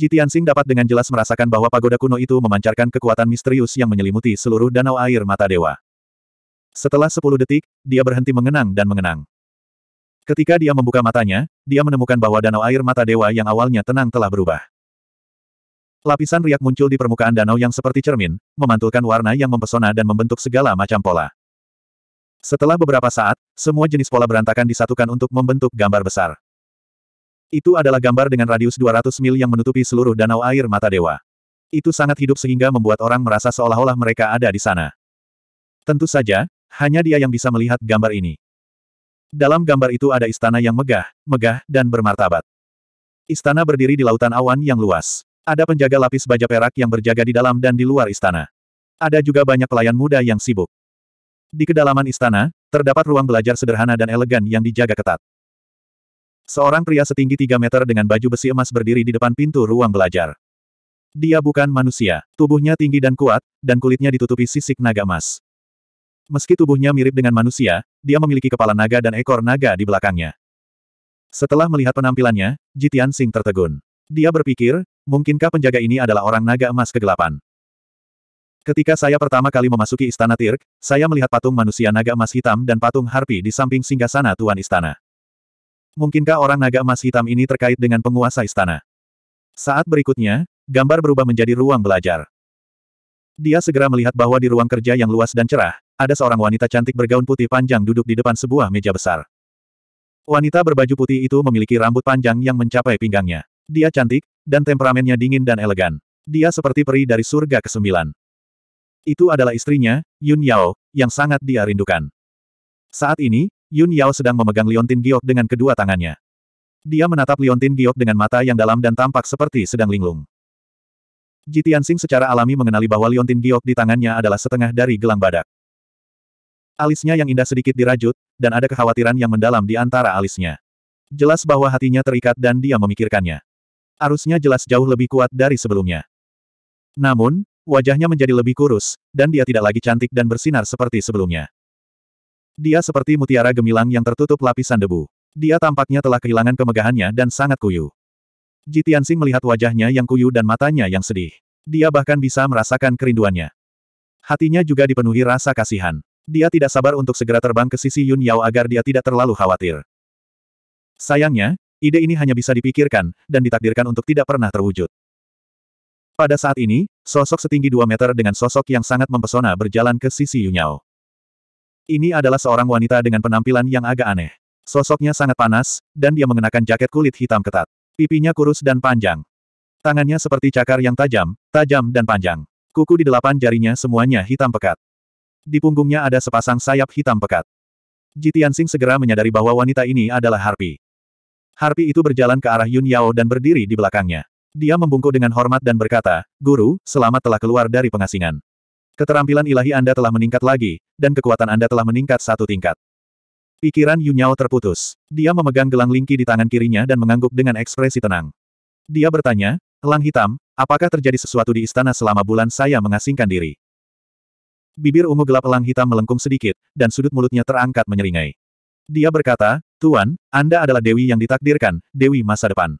Ji Tianxing dapat dengan jelas merasakan bahwa pagoda kuno itu memancarkan kekuatan misterius yang menyelimuti seluruh danau air mata dewa. Setelah 10 detik, dia berhenti mengenang dan mengenang. Ketika dia membuka matanya, dia menemukan bahwa danau air mata dewa yang awalnya tenang telah berubah. Lapisan riak muncul di permukaan danau yang seperti cermin, memantulkan warna yang mempesona dan membentuk segala macam pola. Setelah beberapa saat, semua jenis pola berantakan disatukan untuk membentuk gambar besar. Itu adalah gambar dengan radius 200 mil yang menutupi seluruh danau air mata dewa. Itu sangat hidup sehingga membuat orang merasa seolah-olah mereka ada di sana. Tentu saja, hanya dia yang bisa melihat gambar ini. Dalam gambar itu ada istana yang megah, megah, dan bermartabat. Istana berdiri di lautan awan yang luas. Ada penjaga lapis baja perak yang berjaga di dalam dan di luar istana. Ada juga banyak pelayan muda yang sibuk. Di kedalaman istana, terdapat ruang belajar sederhana dan elegan yang dijaga ketat. Seorang pria setinggi 3 meter dengan baju besi emas berdiri di depan pintu ruang belajar. Dia bukan manusia, tubuhnya tinggi dan kuat, dan kulitnya ditutupi sisik naga emas. Meski tubuhnya mirip dengan manusia, dia memiliki kepala naga dan ekor naga di belakangnya. Setelah melihat penampilannya, Jitian Sing tertegun. Dia berpikir, mungkinkah penjaga ini adalah orang naga emas kegelapan? Ketika saya pertama kali memasuki istana Tirk, saya melihat patung manusia naga emas hitam dan patung harpi di samping singgasana Tuan Istana. Mungkinkah orang naga emas hitam ini terkait dengan penguasa istana? Saat berikutnya, gambar berubah menjadi ruang belajar. Dia segera melihat bahwa di ruang kerja yang luas dan cerah, ada seorang wanita cantik bergaun putih panjang duduk di depan sebuah meja besar. Wanita berbaju putih itu memiliki rambut panjang yang mencapai pinggangnya. Dia cantik, dan temperamennya dingin dan elegan. Dia seperti peri dari surga ke-9. Itu adalah istrinya, Yun Yao, yang sangat dia rindukan. Saat ini, Yun Yao sedang memegang liontin giok dengan kedua tangannya. Dia menatap liontin giok dengan mata yang dalam dan tampak seperti sedang linglung. Tianxing secara alami mengenali bahwa liontin giok di tangannya adalah setengah dari gelang badak. Alisnya yang indah sedikit dirajut, dan ada kekhawatiran yang mendalam di antara alisnya. Jelas bahwa hatinya terikat dan dia memikirkannya. Arusnya jelas jauh lebih kuat dari sebelumnya. Namun, wajahnya menjadi lebih kurus, dan dia tidak lagi cantik dan bersinar seperti sebelumnya. Dia seperti mutiara gemilang yang tertutup lapisan debu. Dia tampaknya telah kehilangan kemegahannya dan sangat kuyu. Jitiansing melihat wajahnya yang kuyu dan matanya yang sedih. Dia bahkan bisa merasakan kerinduannya. Hatinya juga dipenuhi rasa kasihan. Dia tidak sabar untuk segera terbang ke sisi Yun Yao agar dia tidak terlalu khawatir. Sayangnya, ide ini hanya bisa dipikirkan, dan ditakdirkan untuk tidak pernah terwujud. Pada saat ini, sosok setinggi 2 meter dengan sosok yang sangat mempesona berjalan ke sisi Yun Yao. Ini adalah seorang wanita dengan penampilan yang agak aneh. Sosoknya sangat panas, dan dia mengenakan jaket kulit hitam ketat. Pipinya kurus dan panjang. Tangannya seperti cakar yang tajam, tajam dan panjang. Kuku di delapan jarinya semuanya hitam pekat. Di punggungnya ada sepasang sayap hitam pekat. Jitiansing segera menyadari bahwa wanita ini adalah Harpy. Harpy itu berjalan ke arah Yun Yao dan berdiri di belakangnya. Dia membungkuk dengan hormat dan berkata, Guru, selamat telah keluar dari pengasingan. Keterampilan ilahi Anda telah meningkat lagi, dan kekuatan Anda telah meningkat satu tingkat. Pikiran Yunyao terputus. Dia memegang gelang Lingki di tangan kirinya dan mengangguk dengan ekspresi tenang. Dia bertanya, Elang Hitam, apakah terjadi sesuatu di istana selama bulan saya mengasingkan diri? Bibir ungu gelap Elang Hitam melengkung sedikit, dan sudut mulutnya terangkat menyeringai. Dia berkata, Tuan, Anda adalah Dewi yang ditakdirkan, Dewi masa depan.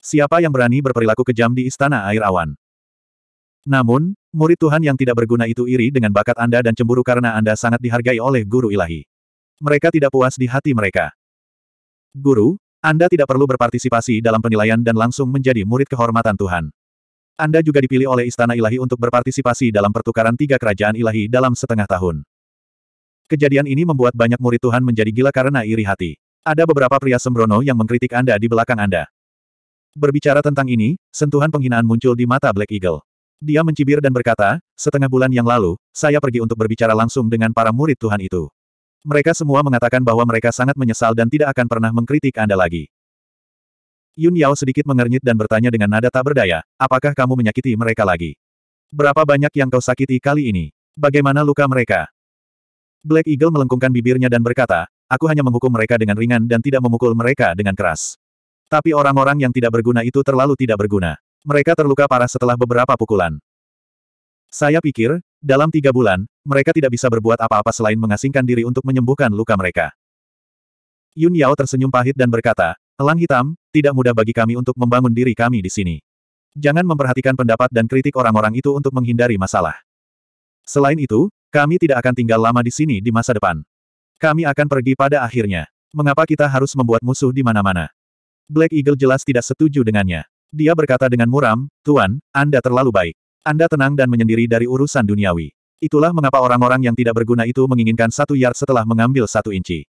Siapa yang berani berperilaku kejam di Istana Air Awan? Namun, murid Tuhan yang tidak berguna itu iri dengan bakat Anda dan cemburu karena Anda sangat dihargai oleh guru ilahi. Mereka tidak puas di hati mereka. Guru, Anda tidak perlu berpartisipasi dalam penilaian dan langsung menjadi murid kehormatan Tuhan. Anda juga dipilih oleh Istana Ilahi untuk berpartisipasi dalam pertukaran tiga kerajaan ilahi dalam setengah tahun. Kejadian ini membuat banyak murid Tuhan menjadi gila karena iri hati. Ada beberapa pria sembrono yang mengkritik Anda di belakang Anda. Berbicara tentang ini, sentuhan penghinaan muncul di mata Black Eagle. Dia mencibir dan berkata, setengah bulan yang lalu, saya pergi untuk berbicara langsung dengan para murid Tuhan itu. Mereka semua mengatakan bahwa mereka sangat menyesal dan tidak akan pernah mengkritik Anda lagi. Yun Yao sedikit mengernyit dan bertanya dengan nada tak berdaya, apakah kamu menyakiti mereka lagi? Berapa banyak yang kau sakiti kali ini? Bagaimana luka mereka? Black Eagle melengkungkan bibirnya dan berkata, aku hanya menghukum mereka dengan ringan dan tidak memukul mereka dengan keras. Tapi orang-orang yang tidak berguna itu terlalu tidak berguna. Mereka terluka parah setelah beberapa pukulan. Saya pikir, dalam tiga bulan, mereka tidak bisa berbuat apa-apa selain mengasingkan diri untuk menyembuhkan luka mereka. Yun Yao tersenyum pahit dan berkata, Elang hitam, tidak mudah bagi kami untuk membangun diri kami di sini. Jangan memperhatikan pendapat dan kritik orang-orang itu untuk menghindari masalah. Selain itu, kami tidak akan tinggal lama di sini di masa depan. Kami akan pergi pada akhirnya. Mengapa kita harus membuat musuh di mana-mana? Black Eagle jelas tidak setuju dengannya. Dia berkata dengan muram, Tuan, Anda terlalu baik. Anda tenang dan menyendiri dari urusan duniawi. Itulah mengapa orang-orang yang tidak berguna itu menginginkan satu yard setelah mengambil satu inci.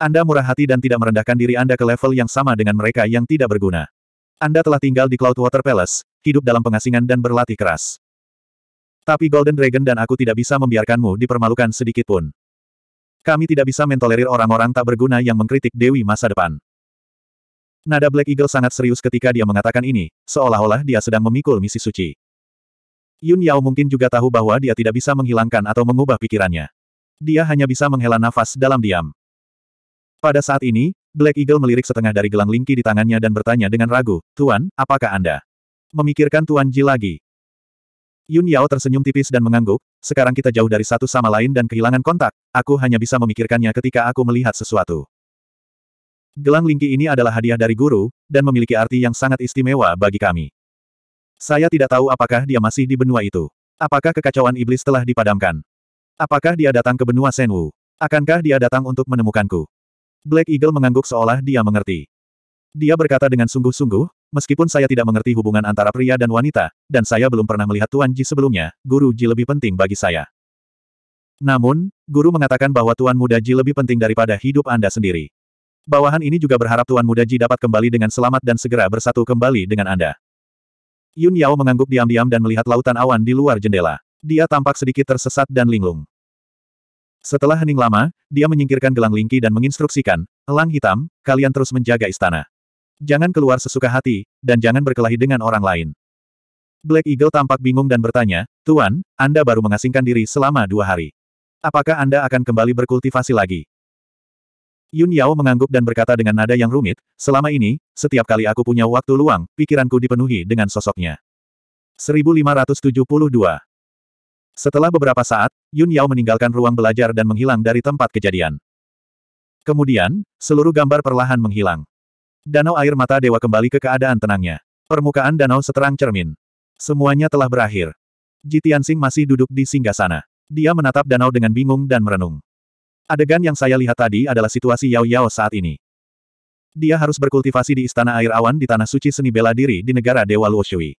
Anda murah hati dan tidak merendahkan diri Anda ke level yang sama dengan mereka yang tidak berguna. Anda telah tinggal di Cloudwater Palace, hidup dalam pengasingan dan berlatih keras. Tapi Golden Dragon dan aku tidak bisa membiarkanmu dipermalukan sedikitpun. Kami tidak bisa mentolerir orang-orang tak berguna yang mengkritik Dewi masa depan. Nada Black Eagle sangat serius ketika dia mengatakan ini, seolah-olah dia sedang memikul misi suci. Yun Yao mungkin juga tahu bahwa dia tidak bisa menghilangkan atau mengubah pikirannya. Dia hanya bisa menghela nafas dalam diam. Pada saat ini, Black Eagle melirik setengah dari gelang lingki di tangannya dan bertanya dengan ragu, Tuan, apakah Anda memikirkan Tuan Ji lagi? Yun Yao tersenyum tipis dan mengangguk, sekarang kita jauh dari satu sama lain dan kehilangan kontak, aku hanya bisa memikirkannya ketika aku melihat sesuatu. Gelang Lingki ini adalah hadiah dari guru, dan memiliki arti yang sangat istimewa bagi kami. Saya tidak tahu apakah dia masih di benua itu. Apakah kekacauan iblis telah dipadamkan? Apakah dia datang ke benua Senwu? Akankah dia datang untuk menemukanku? Black Eagle mengangguk seolah dia mengerti. Dia berkata dengan sungguh-sungguh, meskipun saya tidak mengerti hubungan antara pria dan wanita, dan saya belum pernah melihat Tuan Ji sebelumnya, Guru Ji lebih penting bagi saya. Namun, Guru mengatakan bahwa Tuan Muda Ji lebih penting daripada hidup Anda sendiri. Bawahan ini juga berharap Tuan Muda Ji dapat kembali dengan selamat dan segera bersatu kembali dengan Anda. Yun Yao mengangguk diam-diam dan melihat lautan awan di luar jendela. Dia tampak sedikit tersesat dan linglung. Setelah hening lama, dia menyingkirkan gelang Lingki dan menginstruksikan, Elang Hitam, kalian terus menjaga istana. Jangan keluar sesuka hati, dan jangan berkelahi dengan orang lain. Black Eagle tampak bingung dan bertanya, Tuan, Anda baru mengasingkan diri selama dua hari. Apakah Anda akan kembali berkultivasi lagi? Yun Yao mengangguk dan berkata dengan nada yang rumit, selama ini, setiap kali aku punya waktu luang, pikiranku dipenuhi dengan sosoknya. 1572 Setelah beberapa saat, Yun Yao meninggalkan ruang belajar dan menghilang dari tempat kejadian. Kemudian, seluruh gambar perlahan menghilang. Danau air mata dewa kembali ke keadaan tenangnya. Permukaan danau seterang cermin. Semuanya telah berakhir. Sing masih duduk di singgah sana. Dia menatap danau dengan bingung dan merenung. Adegan yang saya lihat tadi adalah situasi Yao Yao saat ini. Dia harus berkultivasi di Istana Air Awan di Tanah Suci Seni Bela Diri di negara Dewa Luoshui.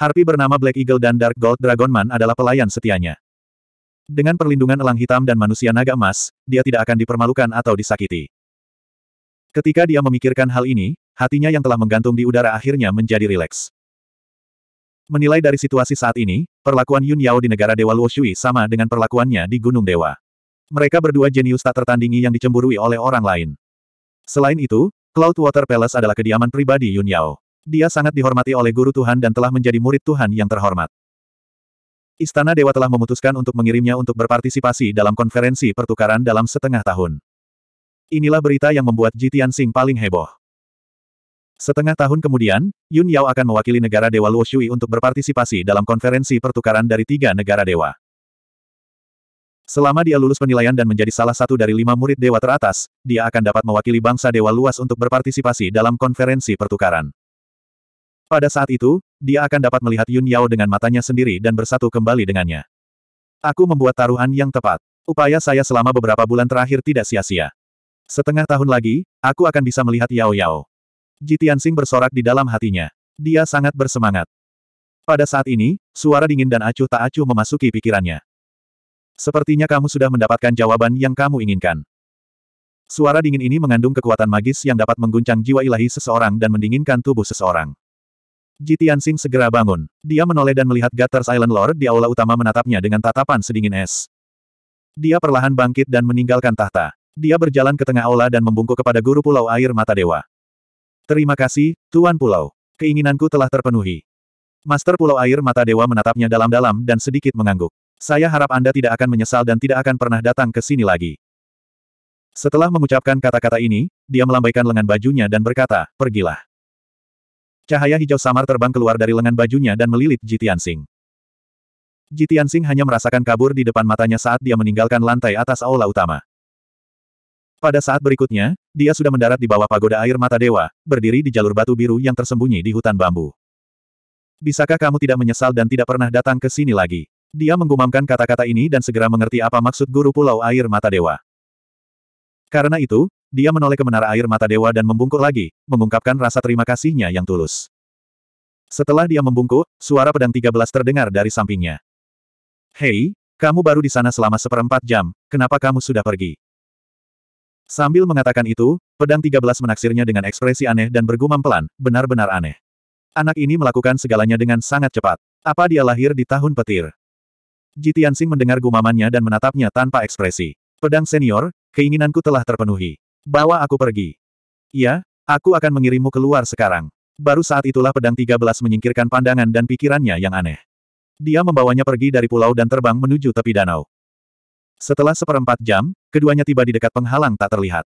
Harpy bernama Black Eagle dan Dark Gold Dragon Man adalah pelayan setianya. Dengan perlindungan elang hitam dan manusia naga emas, dia tidak akan dipermalukan atau disakiti. Ketika dia memikirkan hal ini, hatinya yang telah menggantung di udara akhirnya menjadi rileks. Menilai dari situasi saat ini, perlakuan Yun Yao di negara Dewa Luoshui sama dengan perlakuannya di Gunung Dewa. Mereka berdua jenius tak tertandingi yang dicemburui oleh orang lain. Selain itu, Cloud Water Palace adalah kediaman pribadi Yun Yao. Dia sangat dihormati oleh guru Tuhan dan telah menjadi murid Tuhan yang terhormat. Istana Dewa telah memutuskan untuk mengirimnya untuk berpartisipasi dalam konferensi pertukaran dalam setengah tahun. Inilah berita yang membuat Jitian Sing paling heboh. Setengah tahun kemudian, Yun Yao akan mewakili negara Dewa Luoshui untuk berpartisipasi dalam konferensi pertukaran dari tiga negara dewa. Selama dia lulus penilaian dan menjadi salah satu dari lima murid dewa teratas, dia akan dapat mewakili bangsa dewa luas untuk berpartisipasi dalam konferensi pertukaran. Pada saat itu, dia akan dapat melihat Yun Yao dengan matanya sendiri dan bersatu kembali dengannya. Aku membuat taruhan yang tepat. Upaya saya selama beberapa bulan terakhir tidak sia-sia. Setengah tahun lagi, aku akan bisa melihat Yao Yao. Jitiansing bersorak di dalam hatinya. Dia sangat bersemangat. Pada saat ini, suara dingin dan acuh tak acuh memasuki pikirannya. Sepertinya kamu sudah mendapatkan jawaban yang kamu inginkan. Suara dingin ini mengandung kekuatan magis yang dapat mengguncang jiwa ilahi seseorang dan mendinginkan tubuh seseorang. Jitiansing segera bangun. Dia menoleh dan melihat Gutters Island Lord di aula utama menatapnya dengan tatapan sedingin es. Dia perlahan bangkit dan meninggalkan tahta. Dia berjalan ke tengah aula dan membungkuk kepada guru pulau air mata dewa. Terima kasih, Tuan Pulau. Keinginanku telah terpenuhi. Master Pulau Air Mata Dewa menatapnya dalam-dalam dan sedikit mengangguk. Saya harap Anda tidak akan menyesal dan tidak akan pernah datang ke sini lagi. Setelah mengucapkan kata-kata ini, dia melambaikan lengan bajunya dan berkata, pergilah. Cahaya hijau samar terbang keluar dari lengan bajunya dan melilit Jitian Singh. Jitian Singh hanya merasakan kabur di depan matanya saat dia meninggalkan lantai atas aula utama. Pada saat berikutnya, dia sudah mendarat di bawah pagoda air mata dewa, berdiri di jalur batu biru yang tersembunyi di hutan bambu. Bisakah kamu tidak menyesal dan tidak pernah datang ke sini lagi? Dia menggumamkan kata-kata ini dan segera mengerti apa maksud guru pulau air mata dewa. Karena itu, dia menoleh ke menara air mata dewa dan membungkuk lagi, mengungkapkan rasa terima kasihnya yang tulus. Setelah dia membungkuk, suara pedang 13 terdengar dari sampingnya. Hei, kamu baru di sana selama seperempat jam, kenapa kamu sudah pergi? Sambil mengatakan itu, pedang 13 menaksirnya dengan ekspresi aneh dan bergumam pelan, benar-benar aneh. Anak ini melakukan segalanya dengan sangat cepat. Apa dia lahir di tahun petir? Ji Tianxing mendengar gumamannya dan menatapnya tanpa ekspresi. Pedang senior, keinginanku telah terpenuhi. Bawa aku pergi. Ya, aku akan mengirimmu keluar sekarang. Baru saat itulah pedang 13 menyingkirkan pandangan dan pikirannya yang aneh. Dia membawanya pergi dari pulau dan terbang menuju tepi danau. Setelah seperempat jam, keduanya tiba di dekat penghalang tak terlihat.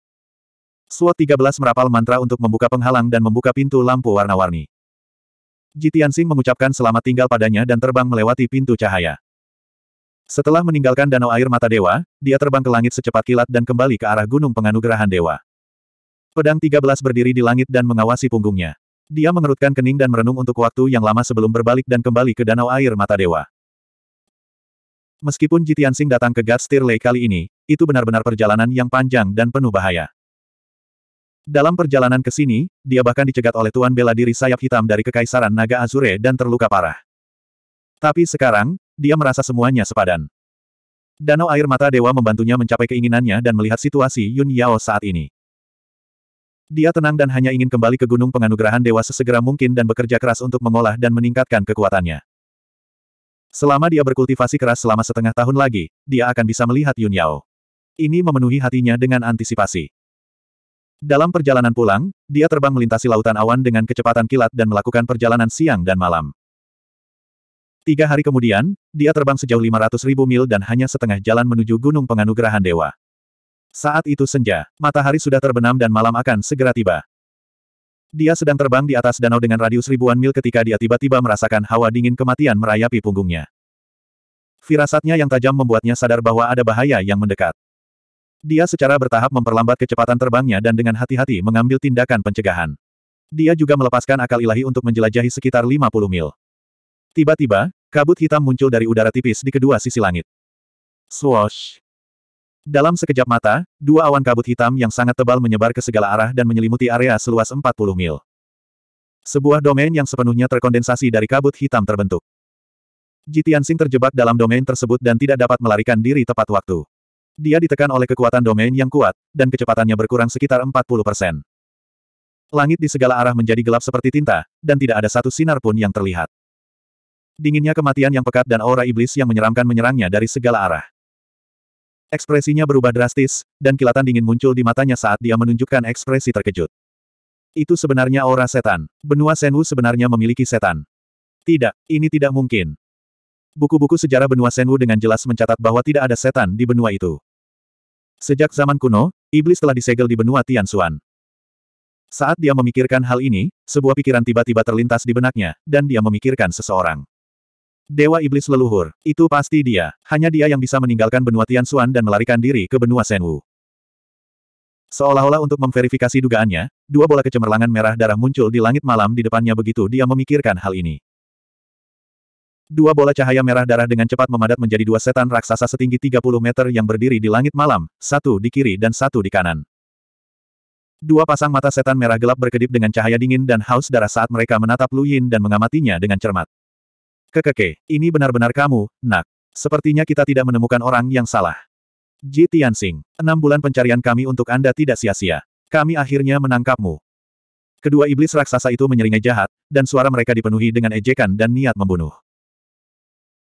SWOT 13 merapal mantra untuk membuka penghalang dan membuka pintu lampu warna-warni. Jitian Singh mengucapkan selamat tinggal padanya dan terbang melewati pintu cahaya. Setelah meninggalkan Danau Air Mata Dewa, dia terbang ke langit secepat kilat dan kembali ke arah Gunung Penganugerahan Dewa. Pedang 13 berdiri di langit dan mengawasi punggungnya. Dia mengerutkan kening dan merenung untuk waktu yang lama sebelum berbalik dan kembali ke Danau Air Mata Dewa. Meskipun Jitian Sing datang ke God Stirley kali ini, itu benar-benar perjalanan yang panjang dan penuh bahaya. Dalam perjalanan ke sini, dia bahkan dicegat oleh Tuan Bela Diri Sayap Hitam dari Kekaisaran Naga Azure dan terluka parah. Tapi sekarang, dia merasa semuanya sepadan. Danau air mata dewa membantunya mencapai keinginannya dan melihat situasi Yun Yao saat ini. Dia tenang dan hanya ingin kembali ke Gunung Penganugerahan Dewa sesegera mungkin dan bekerja keras untuk mengolah dan meningkatkan kekuatannya. Selama dia berkultivasi keras selama setengah tahun lagi, dia akan bisa melihat Yun Yao. Ini memenuhi hatinya dengan antisipasi. Dalam perjalanan pulang, dia terbang melintasi lautan awan dengan kecepatan kilat dan melakukan perjalanan siang dan malam. Tiga hari kemudian, dia terbang sejauh 500 ribu mil dan hanya setengah jalan menuju Gunung Penganugerahan Dewa. Saat itu senja, matahari sudah terbenam dan malam akan segera tiba. Dia sedang terbang di atas danau dengan radius ribuan mil ketika dia tiba-tiba merasakan hawa dingin kematian merayapi punggungnya. Firasatnya yang tajam membuatnya sadar bahwa ada bahaya yang mendekat. Dia secara bertahap memperlambat kecepatan terbangnya dan dengan hati-hati mengambil tindakan pencegahan. Dia juga melepaskan akal ilahi untuk menjelajahi sekitar 50 mil. Tiba-tiba, kabut hitam muncul dari udara tipis di kedua sisi langit. Swoosh! Dalam sekejap mata, dua awan kabut hitam yang sangat tebal menyebar ke segala arah dan menyelimuti area seluas 40 mil. Sebuah domain yang sepenuhnya terkondensasi dari kabut hitam terbentuk. Jitiansing terjebak dalam domain tersebut dan tidak dapat melarikan diri tepat waktu. Dia ditekan oleh kekuatan domain yang kuat, dan kecepatannya berkurang sekitar 40%. Langit di segala arah menjadi gelap seperti tinta, dan tidak ada satu sinar pun yang terlihat. Dinginnya kematian yang pekat dan aura iblis yang menyeramkan menyerangnya dari segala arah. Ekspresinya berubah drastis, dan kilatan dingin muncul di matanya saat dia menunjukkan ekspresi terkejut. Itu sebenarnya aura setan. Benua Senwu sebenarnya memiliki setan. Tidak, ini tidak mungkin. Buku-buku sejarah benua Senwu dengan jelas mencatat bahwa tidak ada setan di benua itu. Sejak zaman kuno, iblis telah disegel di benua Tianxuan. Saat dia memikirkan hal ini, sebuah pikiran tiba-tiba terlintas di benaknya, dan dia memikirkan seseorang. Dewa Iblis Leluhur, itu pasti dia. Hanya dia yang bisa meninggalkan benua Tian Xuan dan melarikan diri ke benua Senwu. Seolah-olah untuk memverifikasi dugaannya, dua bola kecemerlangan merah darah muncul di langit malam di depannya begitu dia memikirkan hal ini. Dua bola cahaya merah darah dengan cepat memadat menjadi dua setan raksasa setinggi 30 meter yang berdiri di langit malam, satu di kiri dan satu di kanan. Dua pasang mata setan merah gelap berkedip dengan cahaya dingin dan haus darah saat mereka menatap Lu Yin dan mengamatinya dengan cermat. Kekeke, ini benar-benar kamu, nak. Sepertinya kita tidak menemukan orang yang salah. Ji Tianxing, enam bulan pencarian kami untuk Anda tidak sia-sia. Kami akhirnya menangkapmu. Kedua iblis raksasa itu menyeringai jahat, dan suara mereka dipenuhi dengan ejekan dan niat membunuh.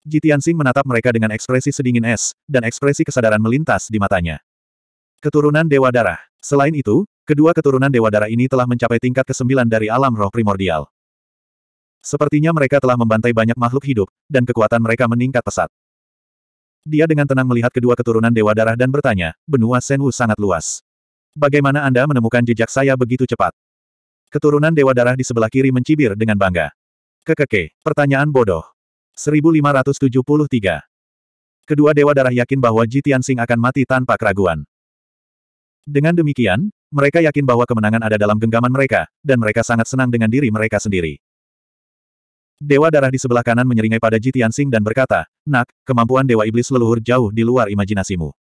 Ji Tianxing menatap mereka dengan ekspresi sedingin es, dan ekspresi kesadaran melintas di matanya. Keturunan Dewa Darah. Selain itu, kedua keturunan Dewa Darah ini telah mencapai tingkat ke-9 dari alam roh primordial. Sepertinya mereka telah membantai banyak makhluk hidup, dan kekuatan mereka meningkat pesat. Dia dengan tenang melihat kedua keturunan Dewa Darah dan bertanya, benua Senwu sangat luas. Bagaimana Anda menemukan jejak saya begitu cepat? Keturunan Dewa Darah di sebelah kiri mencibir dengan bangga. Kekeke, pertanyaan bodoh. 1573. Kedua Dewa Darah yakin bahwa Jitian Sing akan mati tanpa keraguan. Dengan demikian, mereka yakin bahwa kemenangan ada dalam genggaman mereka, dan mereka sangat senang dengan diri mereka sendiri. Dewa darah di sebelah kanan menyeringai pada Ji Tianxing dan berkata, Nak, kemampuan Dewa Iblis leluhur jauh di luar imajinasimu.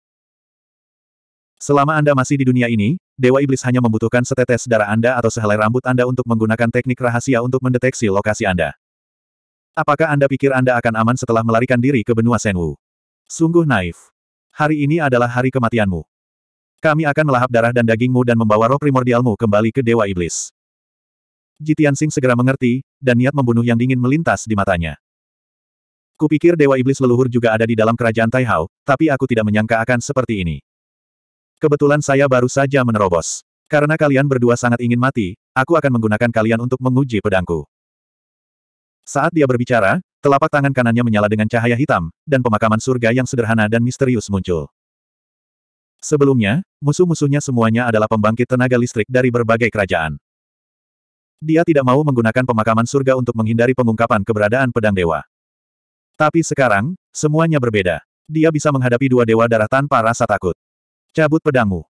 Selama Anda masih di dunia ini, Dewa Iblis hanya membutuhkan setetes darah Anda atau sehelai rambut Anda untuk menggunakan teknik rahasia untuk mendeteksi lokasi Anda. Apakah Anda pikir Anda akan aman setelah melarikan diri ke benua Senwu? Sungguh naif. Hari ini adalah hari kematianmu. Kami akan melahap darah dan dagingmu dan membawa roh primordialmu kembali ke Dewa Iblis. Jitian Sing segera mengerti, dan niat membunuh yang dingin melintas di matanya. Kupikir Dewa Iblis leluhur juga ada di dalam kerajaan Taihao, tapi aku tidak menyangka akan seperti ini. Kebetulan saya baru saja menerobos. Karena kalian berdua sangat ingin mati, aku akan menggunakan kalian untuk menguji pedangku. Saat dia berbicara, telapak tangan kanannya menyala dengan cahaya hitam, dan pemakaman surga yang sederhana dan misterius muncul. Sebelumnya, musuh-musuhnya semuanya adalah pembangkit tenaga listrik dari berbagai kerajaan. Dia tidak mau menggunakan pemakaman surga untuk menghindari pengungkapan keberadaan pedang dewa. Tapi sekarang, semuanya berbeda. Dia bisa menghadapi dua dewa darah tanpa rasa takut. Cabut pedangmu.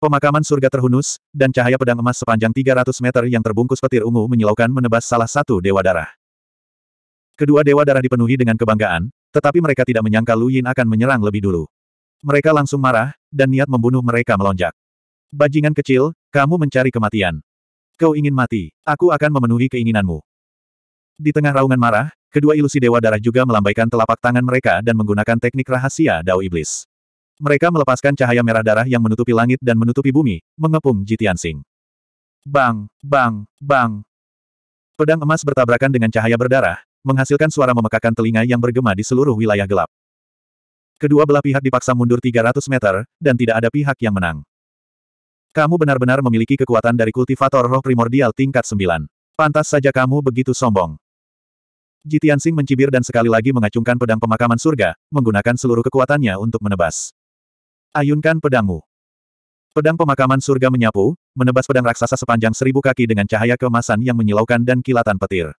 Pemakaman surga terhunus, dan cahaya pedang emas sepanjang 300 meter yang terbungkus petir ungu menyilaukan menebas salah satu dewa darah. Kedua dewa darah dipenuhi dengan kebanggaan, tetapi mereka tidak menyangka Lu Yin akan menyerang lebih dulu. Mereka langsung marah, dan niat membunuh mereka melonjak. Bajingan kecil, kamu mencari kematian. Kau ingin mati, aku akan memenuhi keinginanmu. Di tengah raungan marah, kedua ilusi Dewa Darah juga melambaikan telapak tangan mereka dan menggunakan teknik rahasia Dao Iblis. Mereka melepaskan cahaya merah darah yang menutupi langit dan menutupi bumi, mengepung Jitian Sing. Bang, bang, bang. Pedang emas bertabrakan dengan cahaya berdarah, menghasilkan suara memekakan telinga yang bergema di seluruh wilayah gelap. Kedua belah pihak dipaksa mundur 300 meter, dan tidak ada pihak yang menang. Kamu benar-benar memiliki kekuatan dari kultivator roh primordial tingkat 9. Pantas saja kamu begitu sombong. Jitian Sing mencibir dan sekali lagi mengacungkan pedang pemakaman surga, menggunakan seluruh kekuatannya untuk menebas. Ayunkan pedangmu. Pedang pemakaman surga menyapu, menebas pedang raksasa sepanjang seribu kaki dengan cahaya kemasan yang menyilaukan dan kilatan petir.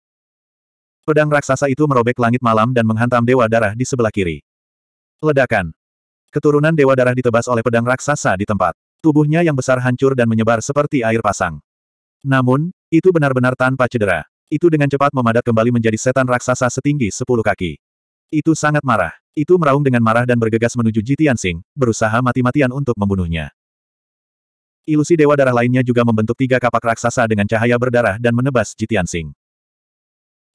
Pedang raksasa itu merobek langit malam dan menghantam Dewa Darah di sebelah kiri. Ledakan. Keturunan Dewa Darah ditebas oleh pedang raksasa di tempat. Tubuhnya yang besar hancur dan menyebar seperti air pasang. Namun, itu benar-benar tanpa cedera. Itu dengan cepat memadat kembali menjadi setan raksasa setinggi sepuluh kaki. Itu sangat marah. Itu meraung dengan marah dan bergegas menuju Jitian Sing, berusaha mati-matian untuk membunuhnya. Ilusi dewa darah lainnya juga membentuk tiga kapak raksasa dengan cahaya berdarah dan menebas Jitian Sing.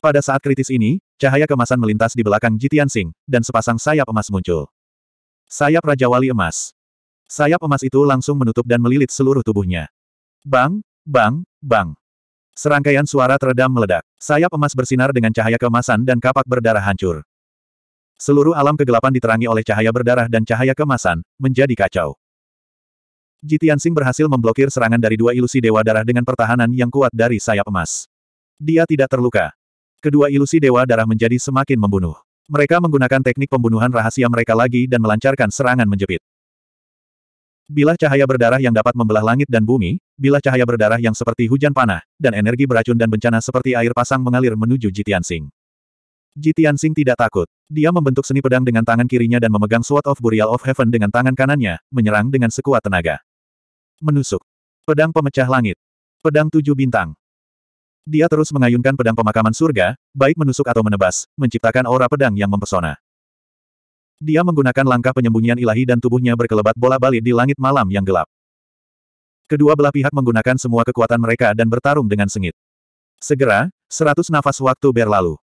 Pada saat kritis ini, cahaya kemasan melintas di belakang Jitian Sing, dan sepasang sayap emas muncul. Sayap Raja Wali Emas. Sayap emas itu langsung menutup dan melilit seluruh tubuhnya. Bang, bang, bang. Serangkaian suara teredam meledak. Sayap emas bersinar dengan cahaya kemasan dan kapak berdarah hancur. Seluruh alam kegelapan diterangi oleh cahaya berdarah dan cahaya kemasan, menjadi kacau. Jitian Sing berhasil memblokir serangan dari dua ilusi dewa darah dengan pertahanan yang kuat dari sayap emas. Dia tidak terluka. Kedua ilusi dewa darah menjadi semakin membunuh. Mereka menggunakan teknik pembunuhan rahasia mereka lagi dan melancarkan serangan menjepit. Bilah cahaya berdarah yang dapat membelah langit dan bumi, bilah cahaya berdarah yang seperti hujan panah, dan energi beracun dan bencana seperti air pasang mengalir menuju Jitian Sing. Jitian Sing tidak takut. Dia membentuk seni pedang dengan tangan kirinya dan memegang Sword of Burial of Heaven dengan tangan kanannya, menyerang dengan sekuat tenaga. Menusuk. Pedang pemecah langit. Pedang tujuh bintang. Dia terus mengayunkan pedang pemakaman surga, baik menusuk atau menebas, menciptakan aura pedang yang mempesona. Dia menggunakan langkah penyembunyian ilahi dan tubuhnya berkelebat bola-balik di langit malam yang gelap. Kedua belah pihak menggunakan semua kekuatan mereka dan bertarung dengan sengit. Segera, seratus nafas waktu berlalu.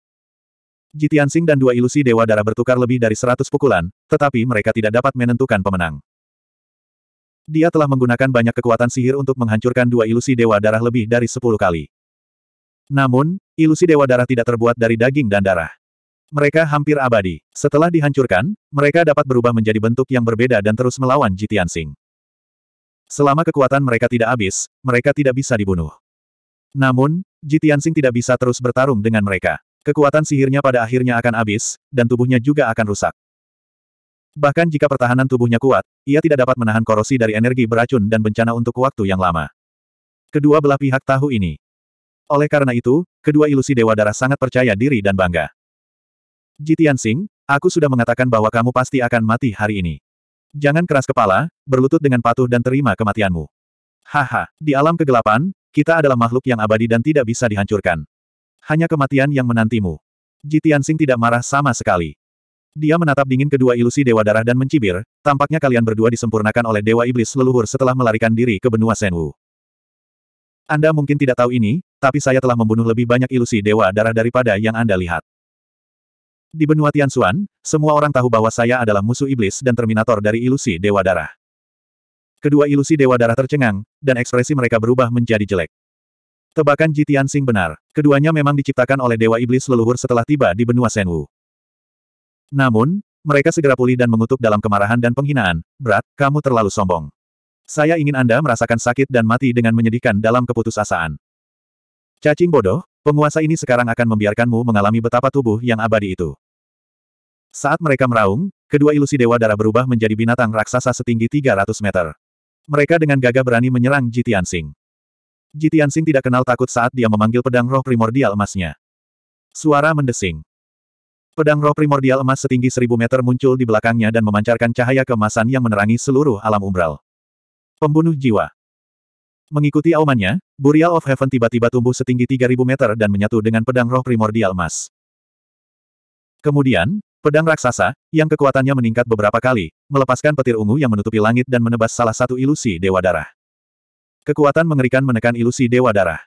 Jitiansing dan dua ilusi Dewa Darah bertukar lebih dari seratus pukulan, tetapi mereka tidak dapat menentukan pemenang. Dia telah menggunakan banyak kekuatan sihir untuk menghancurkan dua ilusi Dewa Darah lebih dari sepuluh kali. Namun, ilusi Dewa Darah tidak terbuat dari daging dan darah mereka hampir abadi. Setelah dihancurkan, mereka dapat berubah menjadi bentuk yang berbeda dan terus melawan Jitian Sing. Selama kekuatan mereka tidak habis, mereka tidak bisa dibunuh. Namun, Jitian Sing tidak bisa terus bertarung dengan mereka. Kekuatan sihirnya pada akhirnya akan habis, dan tubuhnya juga akan rusak. Bahkan jika pertahanan tubuhnya kuat, ia tidak dapat menahan korosi dari energi beracun dan bencana untuk waktu yang lama. Kedua belah pihak tahu ini. Oleh karena itu, kedua ilusi Dewa Darah sangat percaya diri dan bangga. Jitian Sing, aku sudah mengatakan bahwa kamu pasti akan mati hari ini. Jangan keras kepala, berlutut dengan patuh dan terima kematianmu. Haha, di alam kegelapan, kita adalah makhluk yang abadi dan tidak bisa dihancurkan. Hanya kematian yang menantimu. Jitian Sing tidak marah sama sekali. Dia menatap dingin kedua ilusi Dewa Darah dan mencibir, tampaknya kalian berdua disempurnakan oleh Dewa Iblis leluhur setelah melarikan diri ke benua Senwu. Anda mungkin tidak tahu ini, tapi saya telah membunuh lebih banyak ilusi Dewa Darah daripada yang Anda lihat. Di benua Tianxuan, semua orang tahu bahwa saya adalah musuh iblis dan terminator dari ilusi Dewa Darah. Kedua ilusi Dewa Darah tercengang, dan ekspresi mereka berubah menjadi jelek. Tebakan Ji Tianxing benar, keduanya memang diciptakan oleh Dewa Iblis leluhur setelah tiba di benua Senwu. Namun, mereka segera pulih dan mengutuk dalam kemarahan dan penghinaan, Berat, kamu terlalu sombong. Saya ingin Anda merasakan sakit dan mati dengan menyedihkan dalam keputusasaan. Cacing bodoh, penguasa ini sekarang akan membiarkanmu mengalami betapa tubuh yang abadi itu. Saat mereka meraung, kedua ilusi Dewa Darah berubah menjadi binatang raksasa setinggi 300 meter. Mereka dengan gagah berani menyerang Jitian Sing. Jitian Sing tidak kenal takut saat dia memanggil pedang roh primordial emasnya. Suara mendesing. Pedang roh primordial emas setinggi seribu meter muncul di belakangnya dan memancarkan cahaya kemasan yang menerangi seluruh alam umbral. Pembunuh jiwa. Mengikuti aumannya, Burial of Heaven tiba-tiba tumbuh setinggi 3000 meter dan menyatu dengan pedang roh primordial emas. Kemudian, Pedang raksasa, yang kekuatannya meningkat beberapa kali, melepaskan petir ungu yang menutupi langit dan menebas salah satu ilusi Dewa Darah. Kekuatan mengerikan menekan ilusi Dewa Darah.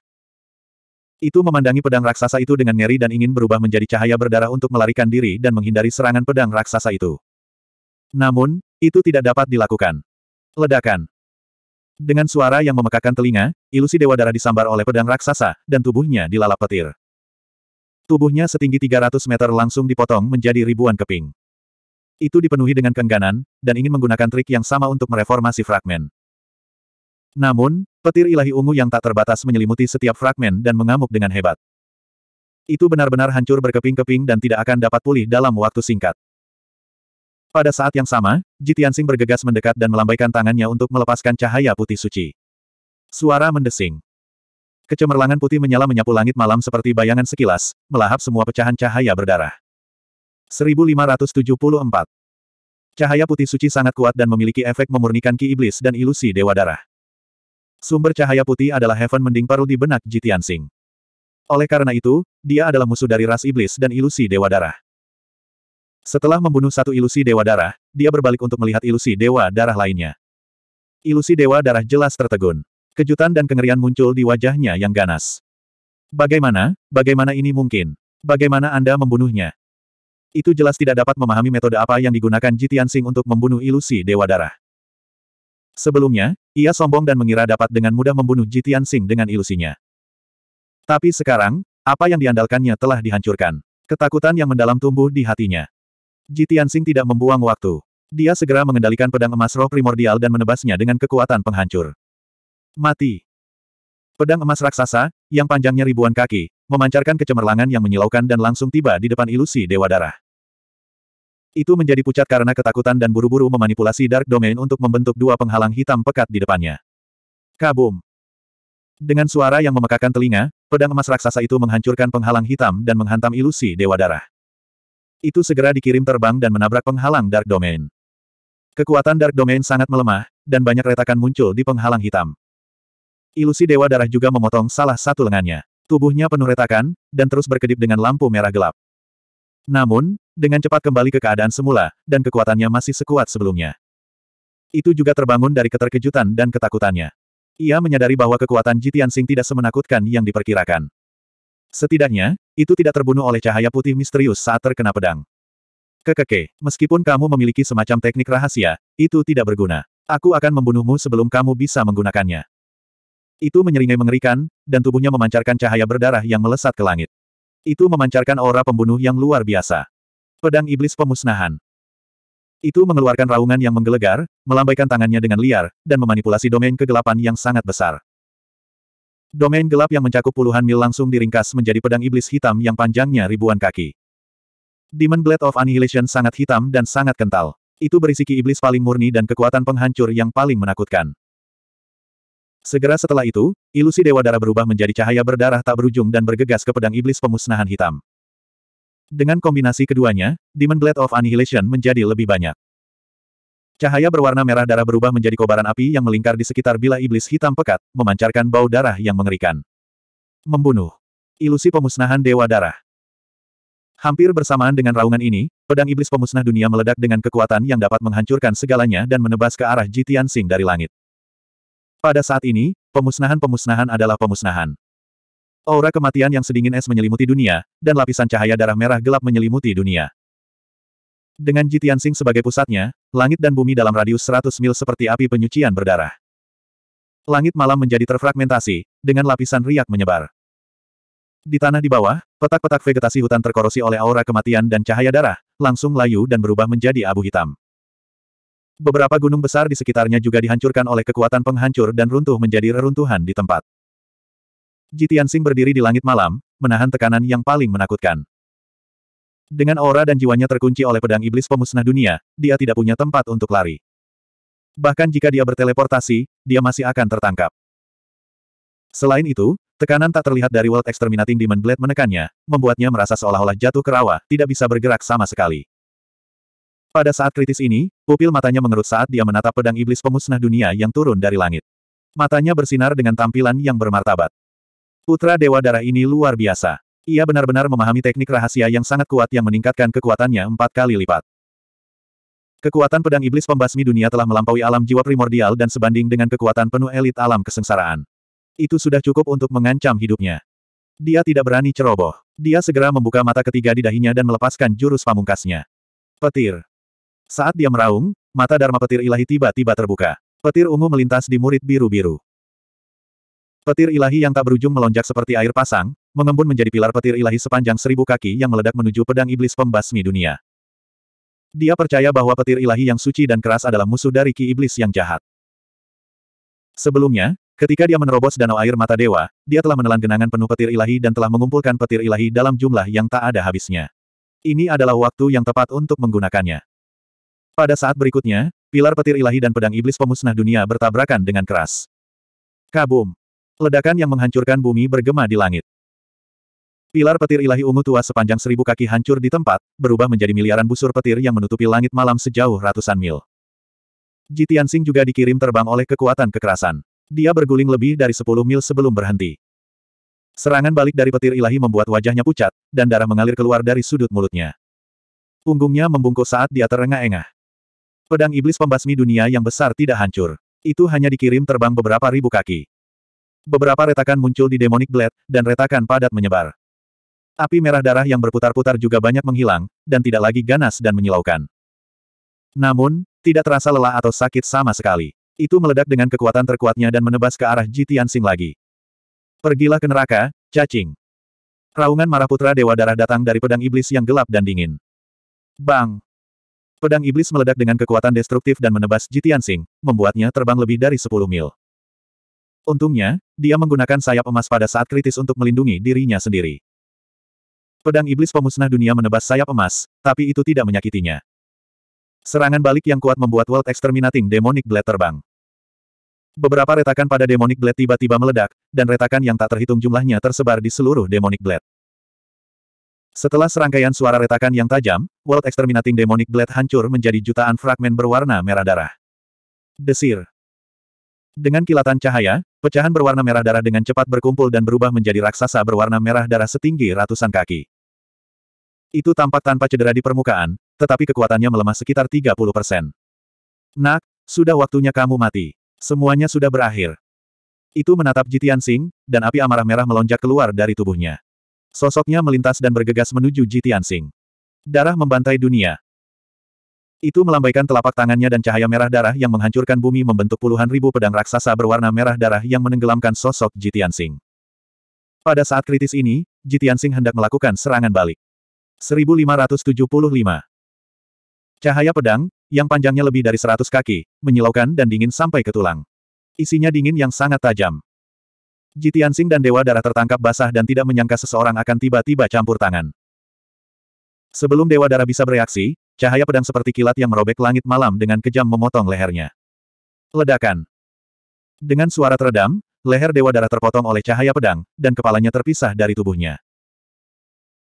Itu memandangi pedang raksasa itu dengan ngeri dan ingin berubah menjadi cahaya berdarah untuk melarikan diri dan menghindari serangan pedang raksasa itu. Namun, itu tidak dapat dilakukan. Ledakan. Dengan suara yang memekakan telinga, ilusi Dewa Darah disambar oleh pedang raksasa, dan tubuhnya dilalap petir. Tubuhnya setinggi 300 meter langsung dipotong menjadi ribuan keping. Itu dipenuhi dengan kengganan, dan ingin menggunakan trik yang sama untuk mereformasi fragmen. Namun, petir ilahi ungu yang tak terbatas menyelimuti setiap fragmen dan mengamuk dengan hebat. Itu benar-benar hancur berkeping-keping dan tidak akan dapat pulih dalam waktu singkat. Pada saat yang sama, Jitiansing bergegas mendekat dan melambaikan tangannya untuk melepaskan cahaya putih suci. Suara mendesing. Kecemerlangan putih menyala menyapu langit malam seperti bayangan sekilas, melahap semua pecahan cahaya berdarah. 1574. Cahaya putih suci sangat kuat dan memiliki efek memurnikan ki iblis dan ilusi dewa darah. Sumber cahaya putih adalah Heaven Mending Paru di benak Jitian Singh. Oleh karena itu, dia adalah musuh dari ras iblis dan ilusi dewa darah. Setelah membunuh satu ilusi dewa darah, dia berbalik untuk melihat ilusi dewa darah lainnya. Ilusi dewa darah jelas tertegun. Kejutan dan kengerian muncul di wajahnya yang ganas. Bagaimana, bagaimana ini mungkin? Bagaimana Anda membunuhnya? Itu jelas tidak dapat memahami metode apa yang digunakan Jitian Sing untuk membunuh ilusi Dewa Darah. Sebelumnya, ia sombong dan mengira dapat dengan mudah membunuh Jitian Sing dengan ilusinya. Tapi sekarang, apa yang diandalkannya telah dihancurkan. Ketakutan yang mendalam tumbuh di hatinya. Jitian Sing tidak membuang waktu. Dia segera mengendalikan pedang emas roh primordial dan menebasnya dengan kekuatan penghancur. Mati. Pedang emas raksasa, yang panjangnya ribuan kaki, memancarkan kecemerlangan yang menyilaukan dan langsung tiba di depan ilusi Dewa Darah. Itu menjadi pucat karena ketakutan dan buru-buru memanipulasi Dark Domain untuk membentuk dua penghalang hitam pekat di depannya. Kabum! Dengan suara yang memekakan telinga, pedang emas raksasa itu menghancurkan penghalang hitam dan menghantam ilusi Dewa Darah. Itu segera dikirim terbang dan menabrak penghalang Dark Domain. Kekuatan Dark Domain sangat melemah, dan banyak retakan muncul di penghalang hitam. Ilusi Dewa Darah juga memotong salah satu lengannya. Tubuhnya penuh retakan, dan terus berkedip dengan lampu merah gelap. Namun, dengan cepat kembali ke keadaan semula, dan kekuatannya masih sekuat sebelumnya. Itu juga terbangun dari keterkejutan dan ketakutannya. Ia menyadari bahwa kekuatan Jitian Sing tidak semenakutkan yang diperkirakan. Setidaknya, itu tidak terbunuh oleh cahaya putih misterius saat terkena pedang. Kekeke, meskipun kamu memiliki semacam teknik rahasia, itu tidak berguna. Aku akan membunuhmu sebelum kamu bisa menggunakannya. Itu menyeringai mengerikan, dan tubuhnya memancarkan cahaya berdarah yang melesat ke langit. Itu memancarkan aura pembunuh yang luar biasa. Pedang Iblis Pemusnahan. Itu mengeluarkan raungan yang menggelegar, melambaikan tangannya dengan liar, dan memanipulasi domain kegelapan yang sangat besar. Domain gelap yang mencakup puluhan mil langsung diringkas menjadi pedang iblis hitam yang panjangnya ribuan kaki. Demon Blade of Annihilation sangat hitam dan sangat kental. Itu berisiki iblis paling murni dan kekuatan penghancur yang paling menakutkan. Segera setelah itu, ilusi Dewa Darah berubah menjadi cahaya berdarah tak berujung dan bergegas ke pedang iblis pemusnahan hitam. Dengan kombinasi keduanya, Demon Blade of Annihilation menjadi lebih banyak. Cahaya berwarna merah darah berubah menjadi kobaran api yang melingkar di sekitar bila iblis hitam pekat, memancarkan bau darah yang mengerikan. Membunuh. Ilusi pemusnahan Dewa Darah. Hampir bersamaan dengan raungan ini, pedang iblis pemusnah dunia meledak dengan kekuatan yang dapat menghancurkan segalanya dan menebas ke arah Jitian Sing dari langit. Pada saat ini, pemusnahan-pemusnahan adalah pemusnahan. Aura kematian yang sedingin es menyelimuti dunia, dan lapisan cahaya darah merah gelap menyelimuti dunia. Dengan Jitian Sing sebagai pusatnya, langit dan bumi dalam radius 100 mil seperti api penyucian berdarah. Langit malam menjadi terfragmentasi, dengan lapisan riak menyebar. Di tanah di bawah, petak-petak vegetasi hutan terkorosi oleh aura kematian dan cahaya darah, langsung layu dan berubah menjadi abu hitam. Beberapa gunung besar di sekitarnya juga dihancurkan oleh kekuatan penghancur dan runtuh menjadi reruntuhan di tempat. Jitian Sing berdiri di langit malam, menahan tekanan yang paling menakutkan. Dengan aura dan jiwanya terkunci oleh pedang iblis pemusnah dunia, dia tidak punya tempat untuk lari. Bahkan jika dia berteleportasi, dia masih akan tertangkap. Selain itu, tekanan tak terlihat dari World Exterminating Demon Blade menekannya, membuatnya merasa seolah-olah jatuh ke rawa, tidak bisa bergerak sama sekali. Pada saat kritis ini, pupil matanya mengerut saat dia menatap pedang iblis pemusnah dunia yang turun dari langit. Matanya bersinar dengan tampilan yang bermartabat. Putra Dewa Darah ini luar biasa. Ia benar-benar memahami teknik rahasia yang sangat kuat yang meningkatkan kekuatannya empat kali lipat. Kekuatan pedang iblis pembasmi dunia telah melampaui alam jiwa primordial dan sebanding dengan kekuatan penuh elit alam kesengsaraan. Itu sudah cukup untuk mengancam hidupnya. Dia tidak berani ceroboh. Dia segera membuka mata ketiga di dahinya dan melepaskan jurus pamungkasnya. Petir. Saat dia meraung, mata Dharma petir ilahi tiba-tiba terbuka. Petir ungu melintas di murid biru-biru. Petir ilahi yang tak berujung melonjak seperti air pasang, mengembun menjadi pilar petir ilahi sepanjang seribu kaki yang meledak menuju pedang iblis pembasmi dunia. Dia percaya bahwa petir ilahi yang suci dan keras adalah musuh dari ki iblis yang jahat. Sebelumnya, ketika dia menerobos danau air mata dewa, dia telah menelan genangan penuh petir ilahi dan telah mengumpulkan petir ilahi dalam jumlah yang tak ada habisnya. Ini adalah waktu yang tepat untuk menggunakannya. Pada saat berikutnya, pilar petir ilahi dan pedang iblis pemusnah dunia bertabrakan dengan keras. Kabum! Ledakan yang menghancurkan bumi bergema di langit. Pilar petir ilahi ungu tua sepanjang seribu kaki hancur di tempat, berubah menjadi miliaran busur petir yang menutupi langit malam sejauh ratusan mil. Jitian juga dikirim terbang oleh kekuatan kekerasan. Dia berguling lebih dari sepuluh mil sebelum berhenti. Serangan balik dari petir ilahi membuat wajahnya pucat, dan darah mengalir keluar dari sudut mulutnya. Punggungnya membungkuk saat dia terengah-engah. Pedang iblis pembasmi dunia yang besar tidak hancur. Itu hanya dikirim terbang beberapa ribu kaki. Beberapa retakan muncul di demonic blade, dan retakan padat menyebar. Api merah darah yang berputar-putar juga banyak menghilang, dan tidak lagi ganas dan menyilaukan. Namun, tidak terasa lelah atau sakit sama sekali. Itu meledak dengan kekuatan terkuatnya dan menebas ke arah Jitian Sing lagi. Pergilah ke neraka, cacing. Raungan marah putra Dewa Darah datang dari pedang iblis yang gelap dan dingin. Bang! Pedang iblis meledak dengan kekuatan destruktif dan menebas Jitian Sing, membuatnya terbang lebih dari 10 mil. Untungnya, dia menggunakan sayap emas pada saat kritis untuk melindungi dirinya sendiri. Pedang iblis pemusnah dunia menebas sayap emas, tapi itu tidak menyakitinya. Serangan balik yang kuat membuat World Exterminating Demonic Blade terbang. Beberapa retakan pada Demonic Blade tiba-tiba meledak, dan retakan yang tak terhitung jumlahnya tersebar di seluruh Demonic Blade. Setelah serangkaian suara retakan yang tajam, World Exterminating Demonic Blade hancur menjadi jutaan fragmen berwarna merah darah. Desir. Dengan kilatan cahaya, pecahan berwarna merah darah dengan cepat berkumpul dan berubah menjadi raksasa berwarna merah darah setinggi ratusan kaki. Itu tampak tanpa cedera di permukaan, tetapi kekuatannya melemah sekitar 30 persen. Nak, sudah waktunya kamu mati. Semuanya sudah berakhir. Itu menatap Jitian Sing, dan api amarah merah melonjak keluar dari tubuhnya. Sosoknya melintas dan bergegas menuju Ji Tianxing. Darah membantai dunia. Itu melambaikan telapak tangannya dan cahaya merah darah yang menghancurkan bumi membentuk puluhan ribu pedang raksasa berwarna merah darah yang menenggelamkan sosok Jitian Sing. Pada saat kritis ini, Jitian Sing hendak melakukan serangan balik. 1575 Cahaya pedang, yang panjangnya lebih dari 100 kaki, menyilaukan dan dingin sampai ke tulang. Isinya dingin yang sangat tajam. Ji Tianxing dan Dewa Darah tertangkap basah dan tidak menyangka seseorang akan tiba-tiba campur tangan. Sebelum Dewa Darah bisa bereaksi, cahaya pedang seperti kilat yang merobek langit malam dengan kejam memotong lehernya. Ledakan. Dengan suara teredam, leher Dewa Darah terpotong oleh cahaya pedang, dan kepalanya terpisah dari tubuhnya.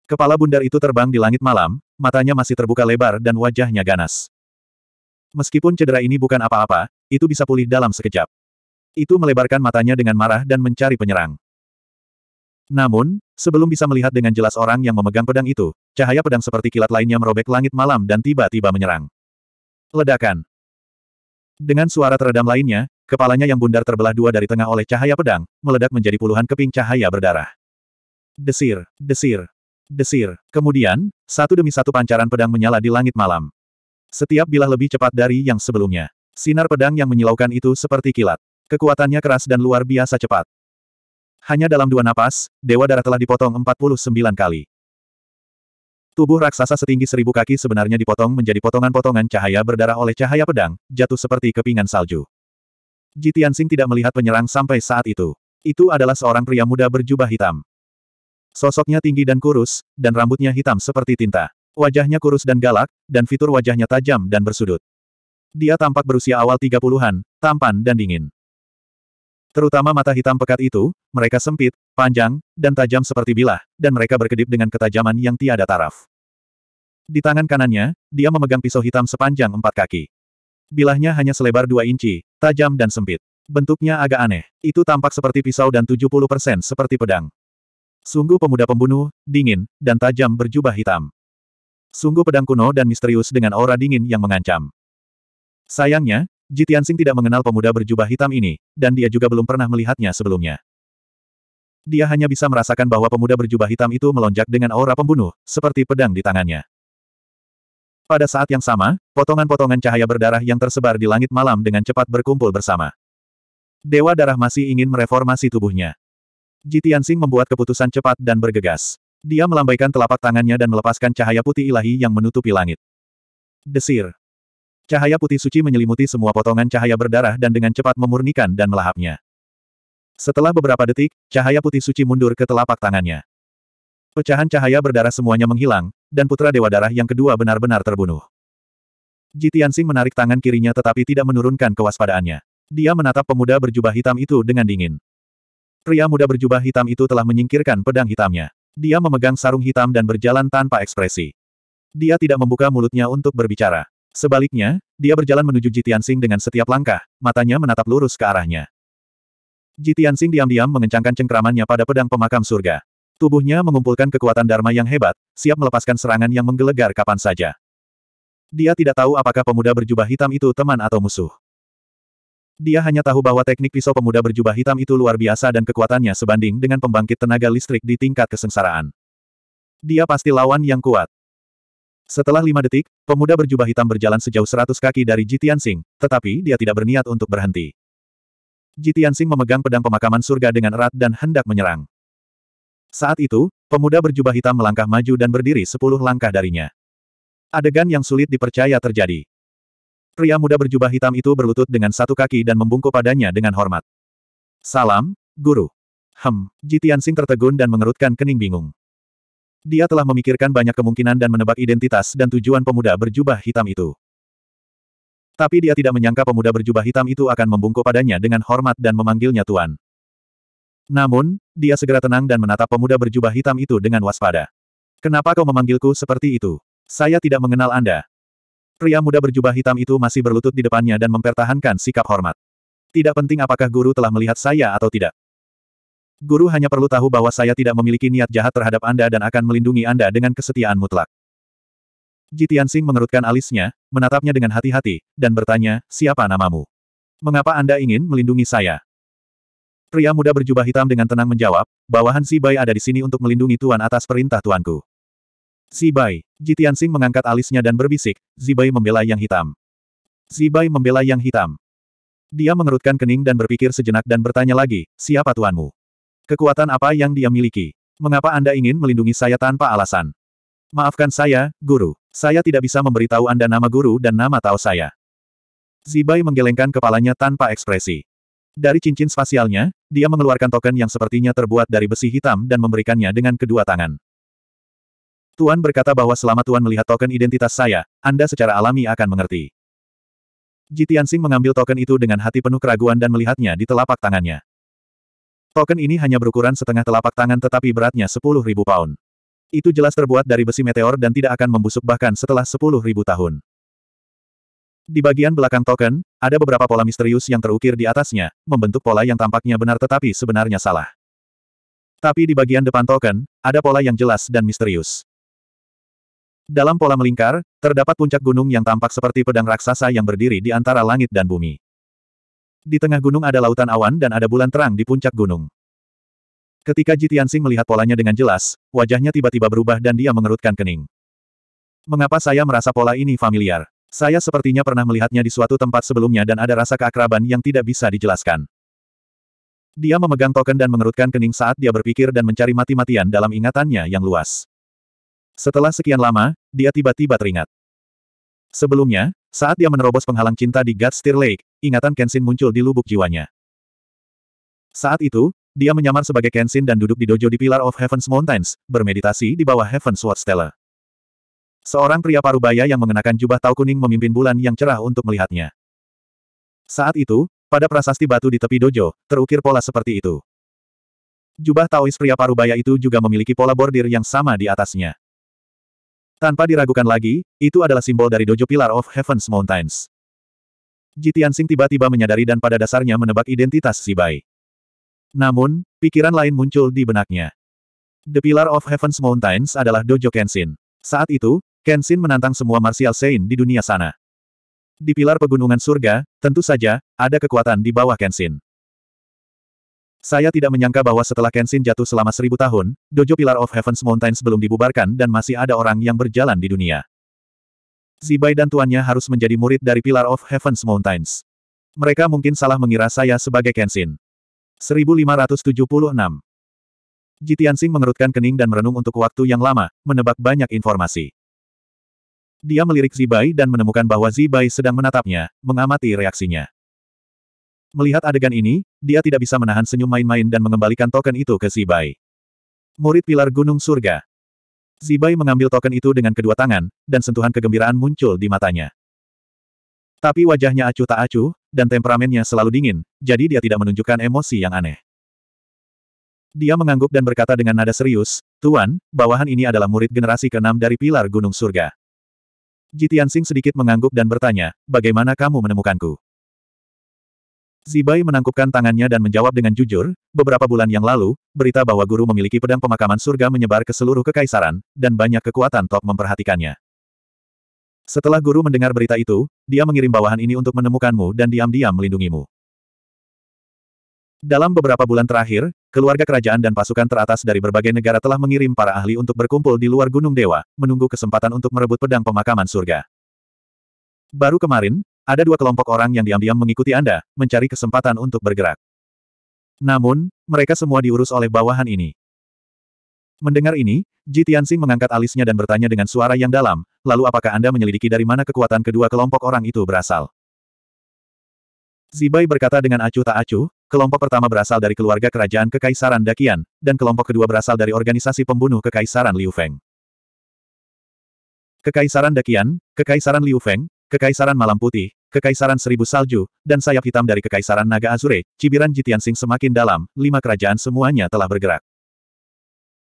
Kepala bundar itu terbang di langit malam, matanya masih terbuka lebar dan wajahnya ganas. Meskipun cedera ini bukan apa-apa, itu bisa pulih dalam sekejap. Itu melebarkan matanya dengan marah dan mencari penyerang. Namun, sebelum bisa melihat dengan jelas orang yang memegang pedang itu, cahaya pedang seperti kilat lainnya merobek langit malam dan tiba-tiba menyerang. Ledakan. Dengan suara teredam lainnya, kepalanya yang bundar terbelah dua dari tengah oleh cahaya pedang, meledak menjadi puluhan keping cahaya berdarah. Desir, desir, desir. Kemudian, satu demi satu pancaran pedang menyala di langit malam. Setiap bilah lebih cepat dari yang sebelumnya. Sinar pedang yang menyilaukan itu seperti kilat. Kekuatannya keras dan luar biasa cepat. Hanya dalam dua napas, Dewa Darah telah dipotong 49 kali. Tubuh raksasa setinggi seribu kaki sebenarnya dipotong menjadi potongan-potongan cahaya berdarah oleh cahaya pedang, jatuh seperti kepingan salju. Jitian Sing tidak melihat penyerang sampai saat itu. Itu adalah seorang pria muda berjubah hitam. Sosoknya tinggi dan kurus, dan rambutnya hitam seperti tinta. Wajahnya kurus dan galak, dan fitur wajahnya tajam dan bersudut. Dia tampak berusia awal tiga puluhan, tampan dan dingin. Terutama mata hitam pekat itu, mereka sempit, panjang, dan tajam seperti bilah, dan mereka berkedip dengan ketajaman yang tiada taraf. Di tangan kanannya, dia memegang pisau hitam sepanjang empat kaki. Bilahnya hanya selebar dua inci, tajam dan sempit. Bentuknya agak aneh. Itu tampak seperti pisau dan 70% seperti pedang. Sungguh pemuda pembunuh, dingin, dan tajam berjubah hitam. Sungguh pedang kuno dan misterius dengan aura dingin yang mengancam. Sayangnya, Jitiansing tidak mengenal pemuda berjubah hitam ini, dan dia juga belum pernah melihatnya sebelumnya. Dia hanya bisa merasakan bahwa pemuda berjubah hitam itu melonjak dengan aura pembunuh, seperti pedang di tangannya. Pada saat yang sama, potongan-potongan cahaya berdarah yang tersebar di langit malam dengan cepat berkumpul bersama. Dewa darah masih ingin mereformasi tubuhnya. Jitiansing membuat keputusan cepat dan bergegas. Dia melambaikan telapak tangannya dan melepaskan cahaya putih ilahi yang menutupi langit. Desir. Cahaya putih suci menyelimuti semua potongan cahaya berdarah dan dengan cepat memurnikan dan melahapnya. Setelah beberapa detik, cahaya putih suci mundur ke telapak tangannya. Pecahan cahaya berdarah semuanya menghilang, dan putra Dewa Darah yang kedua benar-benar terbunuh. Jitiansing menarik tangan kirinya tetapi tidak menurunkan kewaspadaannya. Dia menatap pemuda berjubah hitam itu dengan dingin. Pria muda berjubah hitam itu telah menyingkirkan pedang hitamnya. Dia memegang sarung hitam dan berjalan tanpa ekspresi. Dia tidak membuka mulutnya untuk berbicara. Sebaliknya, dia berjalan menuju Jitiansing dengan setiap langkah, matanya menatap lurus ke arahnya. Jitiansing diam-diam mengencangkan cengkramannya pada pedang pemakam surga. Tubuhnya mengumpulkan kekuatan Dharma yang hebat, siap melepaskan serangan yang menggelegar kapan saja. Dia tidak tahu apakah pemuda berjubah hitam itu teman atau musuh. Dia hanya tahu bahwa teknik pisau pemuda berjubah hitam itu luar biasa dan kekuatannya sebanding dengan pembangkit tenaga listrik di tingkat kesengsaraan. Dia pasti lawan yang kuat. Setelah lima detik, pemuda berjubah hitam berjalan sejauh seratus kaki dari Jitian Sing, tetapi dia tidak berniat untuk berhenti. Jitian Sing memegang pedang pemakaman surga dengan erat dan hendak menyerang. Saat itu, pemuda berjubah hitam melangkah maju dan berdiri sepuluh langkah darinya. Adegan yang sulit dipercaya terjadi. Pria muda berjubah hitam itu berlutut dengan satu kaki dan membungkuk padanya dengan hormat. Salam, Guru. Hem, Jitian Sing tertegun dan mengerutkan kening bingung. Dia telah memikirkan banyak kemungkinan dan menebak identitas dan tujuan pemuda berjubah hitam itu. Tapi dia tidak menyangka pemuda berjubah hitam itu akan membungkuk padanya dengan hormat dan memanggilnya Tuan. Namun, dia segera tenang dan menatap pemuda berjubah hitam itu dengan waspada. Kenapa kau memanggilku seperti itu? Saya tidak mengenal Anda. Pria muda berjubah hitam itu masih berlutut di depannya dan mempertahankan sikap hormat. Tidak penting apakah guru telah melihat saya atau tidak. Guru hanya perlu tahu bahwa saya tidak memiliki niat jahat terhadap Anda dan akan melindungi Anda dengan kesetiaan mutlak. Jitian Sing mengerutkan alisnya, menatapnya dengan hati-hati, dan bertanya, siapa namamu? Mengapa Anda ingin melindungi saya? Pria muda berjubah hitam dengan tenang menjawab, bawahan Si Bai ada di sini untuk melindungi Tuan atas perintah Tuanku. Si Bai, Jitian Sing mengangkat alisnya dan berbisik, Si Bai membela yang hitam. Si Bai membela yang hitam. Dia mengerutkan kening dan berpikir sejenak dan bertanya lagi, siapa tuanmu? Kekuatan apa yang dia miliki? Mengapa Anda ingin melindungi saya tanpa alasan? Maafkan saya, guru. Saya tidak bisa memberitahu Anda nama guru dan nama tahu saya. Zibai menggelengkan kepalanya tanpa ekspresi. Dari cincin spasialnya, dia mengeluarkan token yang sepertinya terbuat dari besi hitam dan memberikannya dengan kedua tangan. Tuan berkata bahwa selama Tuan melihat token identitas saya, Anda secara alami akan mengerti. Jitiansing mengambil token itu dengan hati penuh keraguan dan melihatnya di telapak tangannya. Token ini hanya berukuran setengah telapak tangan tetapi beratnya 10.000 pound. Itu jelas terbuat dari besi meteor dan tidak akan membusuk bahkan setelah 10.000 tahun. Di bagian belakang token, ada beberapa pola misterius yang terukir di atasnya, membentuk pola yang tampaknya benar tetapi sebenarnya salah. Tapi di bagian depan token, ada pola yang jelas dan misterius. Dalam pola melingkar, terdapat puncak gunung yang tampak seperti pedang raksasa yang berdiri di antara langit dan bumi. Di tengah gunung ada lautan awan dan ada bulan terang di puncak gunung. Ketika Jitiansing melihat polanya dengan jelas, wajahnya tiba-tiba berubah dan dia mengerutkan kening. Mengapa saya merasa pola ini familiar? Saya sepertinya pernah melihatnya di suatu tempat sebelumnya dan ada rasa keakraban yang tidak bisa dijelaskan. Dia memegang token dan mengerutkan kening saat dia berpikir dan mencari mati-matian dalam ingatannya yang luas. Setelah sekian lama, dia tiba-tiba teringat. Sebelumnya, saat dia menerobos penghalang cinta di God's Tear Lake, ingatan Kenshin muncul di lubuk jiwanya. Saat itu, dia menyamar sebagai Kenshin dan duduk di dojo di pilar of Heaven's Mountains, bermeditasi di bawah Heaven's Sword Stella. Seorang pria parubaya yang mengenakan jubah tau kuning memimpin bulan yang cerah untuk melihatnya. Saat itu, pada prasasti batu di tepi dojo, terukir pola seperti itu. Jubah Taois pria parubaya itu juga memiliki pola bordir yang sama di atasnya. Tanpa diragukan lagi, itu adalah simbol dari Dojo Pilar of Heaven's Mountains. Jitian sing tiba-tiba menyadari dan pada dasarnya menebak identitas si Bai. Namun, pikiran lain muncul di benaknya. The Pillar of Heaven's Mountains adalah Dojo Kenshin. Saat itu, Kenshin menantang semua martial saint di dunia sana. Di pilar pegunungan surga, tentu saja, ada kekuatan di bawah Kenshin. Saya tidak menyangka bahwa setelah Kenshin jatuh selama seribu tahun, Dojo Pilar of Heaven's Mountains belum dibubarkan dan masih ada orang yang berjalan di dunia. Zibai dan tuannya harus menjadi murid dari Pilar of Heaven's Mountains. Mereka mungkin salah mengira saya sebagai Kenshin. 1576 Jitiansing mengerutkan kening dan merenung untuk waktu yang lama, menebak banyak informasi. Dia melirik Zibai dan menemukan bahwa Zibai sedang menatapnya, mengamati reaksinya. Melihat adegan ini, dia tidak bisa menahan senyum main-main dan mengembalikan token itu ke Zibai. Murid Pilar Gunung Surga. Zibai mengambil token itu dengan kedua tangan, dan sentuhan kegembiraan muncul di matanya. Tapi wajahnya acuh tak acuh, dan temperamennya selalu dingin, jadi dia tidak menunjukkan emosi yang aneh. Dia mengangguk dan berkata dengan nada serius, Tuan, bawahan ini adalah murid generasi keenam dari Pilar Gunung Surga. Jitian Sing sedikit mengangguk dan bertanya, bagaimana kamu menemukanku? Zibai menangkupkan tangannya dan menjawab dengan jujur, beberapa bulan yang lalu, berita bahwa guru memiliki pedang pemakaman surga menyebar ke seluruh kekaisaran, dan banyak kekuatan top memperhatikannya. Setelah guru mendengar berita itu, dia mengirim bawahan ini untuk menemukanmu dan diam-diam melindungimu. Dalam beberapa bulan terakhir, keluarga kerajaan dan pasukan teratas dari berbagai negara telah mengirim para ahli untuk berkumpul di luar Gunung Dewa, menunggu kesempatan untuk merebut pedang pemakaman surga. Baru kemarin, ada dua kelompok orang yang diam-diam mengikuti Anda, mencari kesempatan untuk bergerak. Namun, mereka semua diurus oleh bawahan ini. Mendengar ini, Ji Tianxing mengangkat alisnya dan bertanya dengan suara yang dalam, lalu apakah Anda menyelidiki dari mana kekuatan kedua kelompok orang itu berasal? Zibai berkata dengan acuh tak acuh, kelompok pertama berasal dari keluarga kerajaan Kekaisaran Dakian, dan kelompok kedua berasal dari organisasi pembunuh Kekaisaran Liu Feng. Kekaisaran Dakian, Kekaisaran Liu Feng, Kekaisaran Malam Putih, Kekaisaran Seribu Salju, dan sayap hitam dari Kekaisaran Naga Azure, cibiran Jitiansing semakin dalam, lima kerajaan semuanya telah bergerak.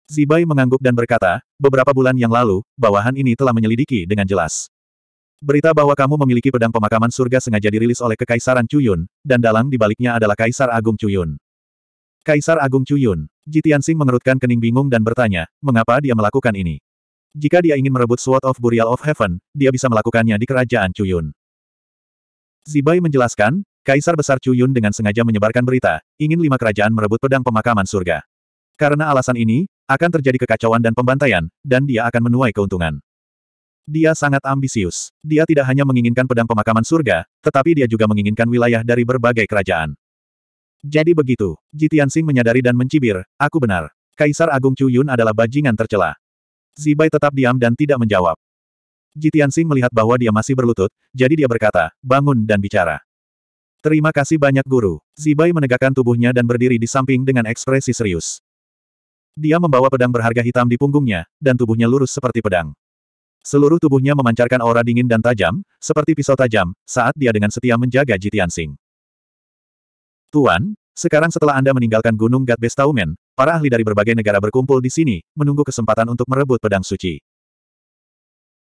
Zibai mengangguk dan berkata, beberapa bulan yang lalu, bawahan ini telah menyelidiki dengan jelas. Berita bahwa kamu memiliki pedang pemakaman surga sengaja dirilis oleh Kekaisaran Cuyun, dan dalang dibaliknya adalah Kaisar Agung Cuyun. Kaisar Agung Cuyun, Jitiansing mengerutkan kening bingung dan bertanya, mengapa dia melakukan ini? Jika dia ingin merebut Sword of Burial of Heaven, dia bisa melakukannya di kerajaan Cuyun. Zibai menjelaskan, Kaisar Besar Cuyun dengan sengaja menyebarkan berita, ingin lima kerajaan merebut pedang pemakaman surga. Karena alasan ini, akan terjadi kekacauan dan pembantaian, dan dia akan menuai keuntungan. Dia sangat ambisius. Dia tidak hanya menginginkan pedang pemakaman surga, tetapi dia juga menginginkan wilayah dari berbagai kerajaan. Jadi begitu, Jitian Sing menyadari dan mencibir, aku benar. Kaisar Agung Cuyun adalah bajingan tercela. Zibai tetap diam dan tidak menjawab. Jitian Sing melihat bahwa dia masih berlutut, jadi dia berkata, bangun dan bicara. Terima kasih banyak guru. Zibai menegakkan tubuhnya dan berdiri di samping dengan ekspresi serius. Dia membawa pedang berharga hitam di punggungnya, dan tubuhnya lurus seperti pedang. Seluruh tubuhnya memancarkan aura dingin dan tajam, seperti pisau tajam, saat dia dengan setia menjaga Jitian Sing. Tuan, sekarang setelah Anda meninggalkan Gunung Gatbestaumen, para ahli dari berbagai negara berkumpul di sini, menunggu kesempatan untuk merebut pedang suci.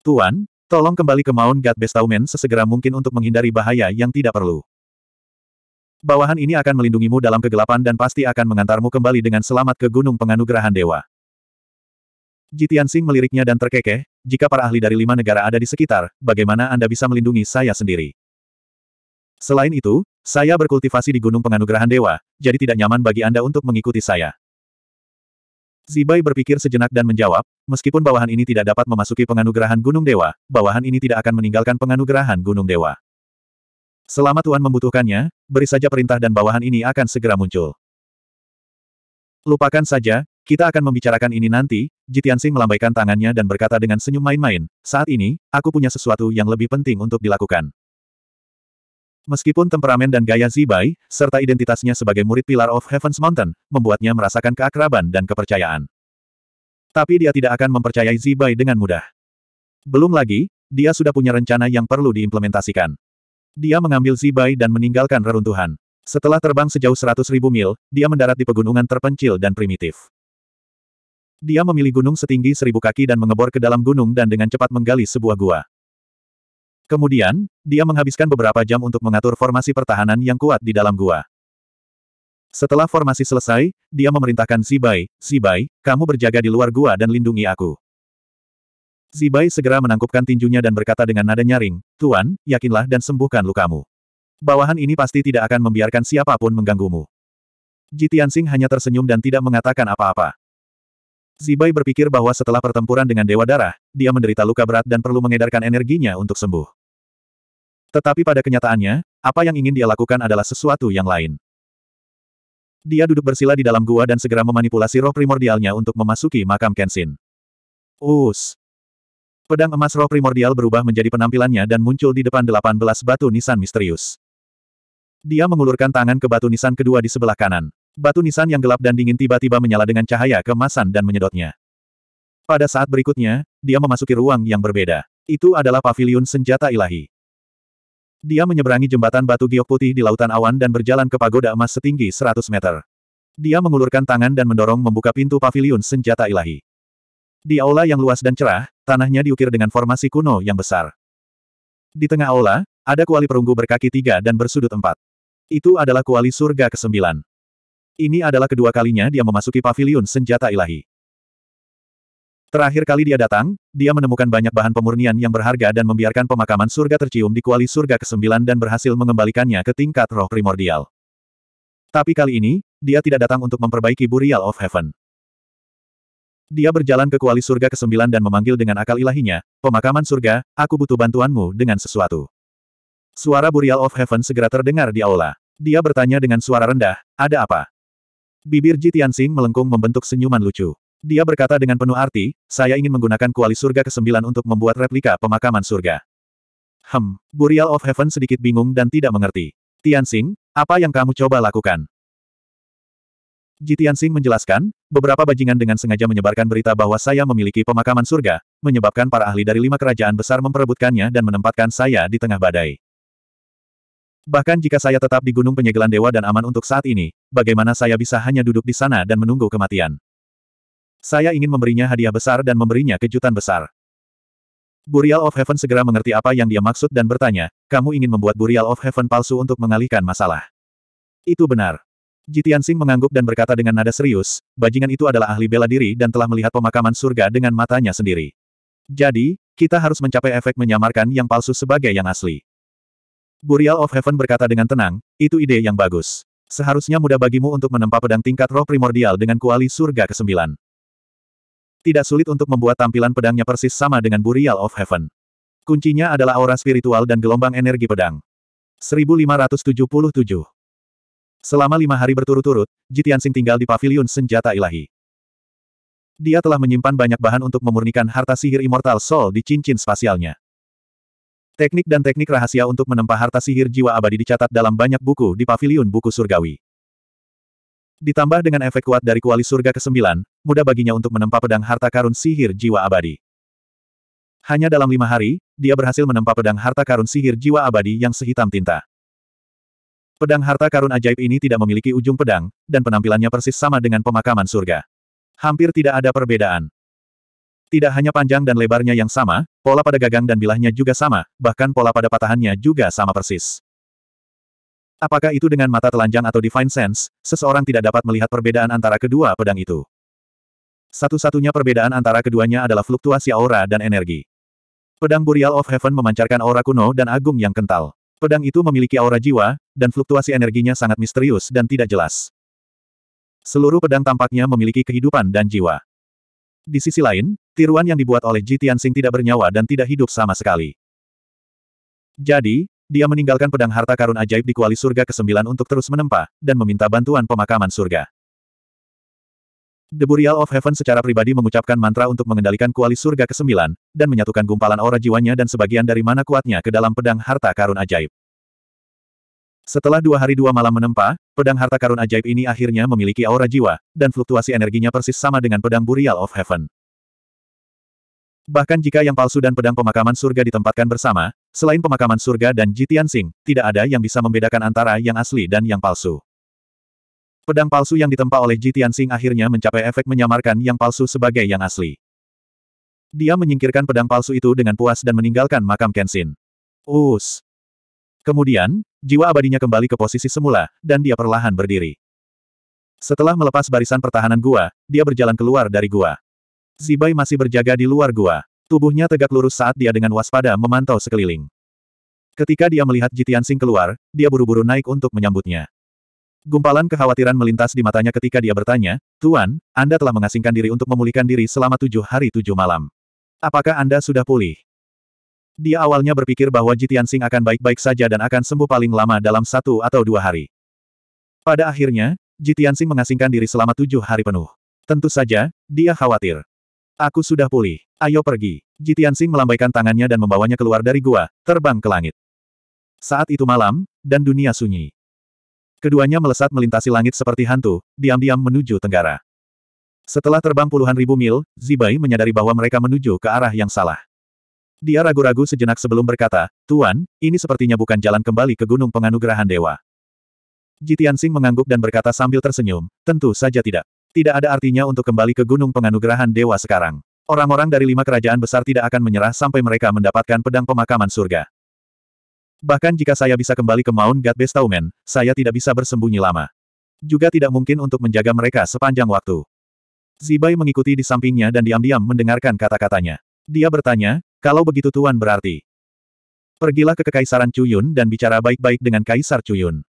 Tuan, tolong kembali ke Mount Gatbestaumen sesegera mungkin untuk menghindari bahaya yang tidak perlu. Bawahan ini akan melindungimu dalam kegelapan dan pasti akan mengantarmu kembali dengan selamat ke Gunung Penganugerahan Dewa. Jitian Singh meliriknya dan terkekeh, jika para ahli dari lima negara ada di sekitar, bagaimana Anda bisa melindungi saya sendiri? Selain itu, saya berkultivasi di Gunung Penganugerahan Dewa, jadi tidak nyaman bagi Anda untuk mengikuti saya. Zibai berpikir sejenak dan menjawab, meskipun bawahan ini tidak dapat memasuki penganugerahan Gunung Dewa, bawahan ini tidak akan meninggalkan penganugerahan Gunung Dewa. Selama Tuhan membutuhkannya, beri saja perintah dan bawahan ini akan segera muncul. Lupakan saja, kita akan membicarakan ini nanti, Jitiansing melambaikan tangannya dan berkata dengan senyum main-main, saat ini, aku punya sesuatu yang lebih penting untuk dilakukan. Meskipun temperamen dan gaya Zibai, serta identitasnya sebagai murid Pilar of Heaven's Mountain, membuatnya merasakan keakraban dan kepercayaan. Tapi dia tidak akan mempercayai Zibai dengan mudah. Belum lagi, dia sudah punya rencana yang perlu diimplementasikan. Dia mengambil Zibai dan meninggalkan reruntuhan. Setelah terbang sejauh seratus ribu mil, dia mendarat di pegunungan terpencil dan primitif. Dia memilih gunung setinggi seribu kaki dan mengebor ke dalam gunung dan dengan cepat menggali sebuah gua. Kemudian, dia menghabiskan beberapa jam untuk mengatur formasi pertahanan yang kuat di dalam gua. Setelah formasi selesai, dia memerintahkan Zibai, Zibai, kamu berjaga di luar gua dan lindungi aku. Zibai segera menangkupkan tinjunya dan berkata dengan nada nyaring, Tuan, yakinlah dan sembuhkan lukamu. Bawahan ini pasti tidak akan membiarkan siapapun mengganggumu. Jitiansing hanya tersenyum dan tidak mengatakan apa-apa. Zibai berpikir bahwa setelah pertempuran dengan Dewa Darah, dia menderita luka berat dan perlu mengedarkan energinya untuk sembuh. Tetapi pada kenyataannya, apa yang ingin dia lakukan adalah sesuatu yang lain. Dia duduk bersila di dalam gua dan segera memanipulasi roh primordialnya untuk memasuki makam Kenshin. Us. Pedang emas roh primordial berubah menjadi penampilannya dan muncul di depan 18 batu nisan misterius. Dia mengulurkan tangan ke batu nisan kedua di sebelah kanan. Batu nisan yang gelap dan dingin tiba-tiba menyala dengan cahaya kemasan dan menyedotnya. Pada saat berikutnya, dia memasuki ruang yang berbeda. Itu adalah pavilion senjata ilahi. Dia menyeberangi jembatan batu giok putih di lautan awan dan berjalan ke pagoda emas setinggi 100 meter. Dia mengulurkan tangan dan mendorong membuka pintu paviliun senjata ilahi. Di aula yang luas dan cerah, tanahnya diukir dengan formasi kuno yang besar. Di tengah aula, ada kuali perunggu berkaki tiga dan bersudut empat. Itu adalah kuali surga ke-9. Ini adalah kedua kalinya dia memasuki paviliun senjata ilahi. Terakhir kali dia datang, dia menemukan banyak bahan pemurnian yang berharga dan membiarkan pemakaman surga tercium di kuali surga ke-9 dan berhasil mengembalikannya ke tingkat roh primordial. Tapi kali ini, dia tidak datang untuk memperbaiki Burial of Heaven. Dia berjalan ke kuali surga ke-9 dan memanggil dengan akal ilahinya, pemakaman surga, aku butuh bantuanmu dengan sesuatu. Suara Burial of Heaven segera terdengar di aula. Dia bertanya dengan suara rendah, ada apa? Bibir Jitian Tianxing melengkung membentuk senyuman lucu. Dia berkata dengan penuh arti, saya ingin menggunakan kuali surga ke-9 untuk membuat replika pemakaman surga. Hem, Burial of Heaven sedikit bingung dan tidak mengerti. Tianxing, apa yang kamu coba lakukan? Ji Tianxing menjelaskan, beberapa bajingan dengan sengaja menyebarkan berita bahwa saya memiliki pemakaman surga, menyebabkan para ahli dari lima kerajaan besar memperebutkannya dan menempatkan saya di tengah badai. Bahkan jika saya tetap di Gunung Penyegelan Dewa dan aman untuk saat ini, bagaimana saya bisa hanya duduk di sana dan menunggu kematian? Saya ingin memberinya hadiah besar dan memberinya kejutan besar. Burial of Heaven segera mengerti apa yang dia maksud dan bertanya, kamu ingin membuat Burial of Heaven palsu untuk mengalihkan masalah. Itu benar. Jitian Sing mengangguk dan berkata dengan nada serius, bajingan itu adalah ahli bela diri dan telah melihat pemakaman surga dengan matanya sendiri. Jadi, kita harus mencapai efek menyamarkan yang palsu sebagai yang asli. Burial of Heaven berkata dengan tenang, itu ide yang bagus. Seharusnya mudah bagimu untuk menempa pedang tingkat roh primordial dengan kuali surga ke-9. Tidak sulit untuk membuat tampilan pedangnya persis sama dengan Burial of Heaven. Kuncinya adalah aura spiritual dan gelombang energi pedang. 1577 Selama lima hari berturut-turut, Jitiansing tinggal di paviliun senjata ilahi. Dia telah menyimpan banyak bahan untuk memurnikan harta sihir Immortal Soul di cincin spasialnya. Teknik dan teknik rahasia untuk menempa harta sihir jiwa abadi dicatat dalam banyak buku di paviliun buku surgawi. Ditambah dengan efek kuat dari kuali surga ke-9, mudah baginya untuk menempa pedang harta karun sihir jiwa abadi. Hanya dalam lima hari, dia berhasil menempa pedang harta karun sihir jiwa abadi yang sehitam tinta. Pedang harta karun ajaib ini tidak memiliki ujung pedang, dan penampilannya persis sama dengan pemakaman surga. Hampir tidak ada perbedaan. Tidak hanya panjang dan lebarnya yang sama, pola pada gagang dan bilahnya juga sama, bahkan pola pada patahannya juga sama persis. Apakah itu dengan mata telanjang atau divine sense, seseorang tidak dapat melihat perbedaan antara kedua pedang itu. Satu-satunya perbedaan antara keduanya adalah fluktuasi aura dan energi. Pedang Burial of Heaven memancarkan aura kuno dan agung yang kental. Pedang itu memiliki aura jiwa, dan fluktuasi energinya sangat misterius dan tidak jelas. Seluruh pedang tampaknya memiliki kehidupan dan jiwa. Di sisi lain, tiruan yang dibuat oleh Ji Tianxing tidak bernyawa dan tidak hidup sama sekali. Jadi, dia meninggalkan pedang harta karun ajaib di kuali surga ke-9 untuk terus menempa, dan meminta bantuan pemakaman surga. The Burial of Heaven secara pribadi mengucapkan mantra untuk mengendalikan kuali surga ke-9, dan menyatukan gumpalan aura jiwanya dan sebagian dari mana kuatnya ke dalam pedang harta karun ajaib. Setelah dua hari dua malam menempa, pedang harta karun ajaib ini akhirnya memiliki aura jiwa, dan fluktuasi energinya persis sama dengan pedang Burial of Heaven. Bahkan jika yang palsu dan pedang pemakaman surga ditempatkan bersama, selain pemakaman surga dan Jitian Sing, tidak ada yang bisa membedakan antara yang asli dan yang palsu. Pedang palsu yang ditempa oleh Jitian Sing akhirnya mencapai efek menyamarkan yang palsu sebagai yang asli. Dia menyingkirkan pedang palsu itu dengan puas dan meninggalkan makam Kenshin. Us. Kemudian, jiwa abadinya kembali ke posisi semula, dan dia perlahan berdiri. Setelah melepas barisan pertahanan gua, dia berjalan keluar dari gua. Zibai masih berjaga di luar gua. Tubuhnya tegak lurus saat dia dengan waspada memantau sekeliling. Ketika dia melihat Jitian Sing keluar, dia buru-buru naik untuk menyambutnya. Gumpalan kekhawatiran melintas di matanya ketika dia bertanya, Tuan, Anda telah mengasingkan diri untuk memulihkan diri selama tujuh hari tujuh malam. Apakah Anda sudah pulih? Dia awalnya berpikir bahwa Jitian Sing akan baik-baik saja dan akan sembuh paling lama dalam satu atau dua hari. Pada akhirnya, Jitian Sing mengasingkan diri selama tujuh hari penuh. Tentu saja, dia khawatir. Aku sudah pulih. Ayo pergi. Jitian Jitiansing melambaikan tangannya dan membawanya keluar dari gua, terbang ke langit. Saat itu malam, dan dunia sunyi. Keduanya melesat melintasi langit seperti hantu, diam-diam menuju tenggara. Setelah terbang puluhan ribu mil, Zibai menyadari bahwa mereka menuju ke arah yang salah. Dia ragu-ragu sejenak sebelum berkata, Tuan, ini sepertinya bukan jalan kembali ke Gunung Penganugerahan Dewa. Jitian Jitiansing mengangguk dan berkata sambil tersenyum, tentu saja tidak. Tidak ada artinya untuk kembali ke Gunung Penganugerahan Dewa sekarang. Orang-orang dari lima kerajaan besar tidak akan menyerah sampai mereka mendapatkan pedang pemakaman surga. Bahkan jika saya bisa kembali ke Mount God Bestowman, saya tidak bisa bersembunyi lama. Juga tidak mungkin untuk menjaga mereka sepanjang waktu. Zibai mengikuti di sampingnya dan diam-diam mendengarkan kata-katanya. Dia bertanya, kalau begitu Tuan berarti. Pergilah ke Kekaisaran Cuyun dan bicara baik-baik dengan Kaisar Cuyun.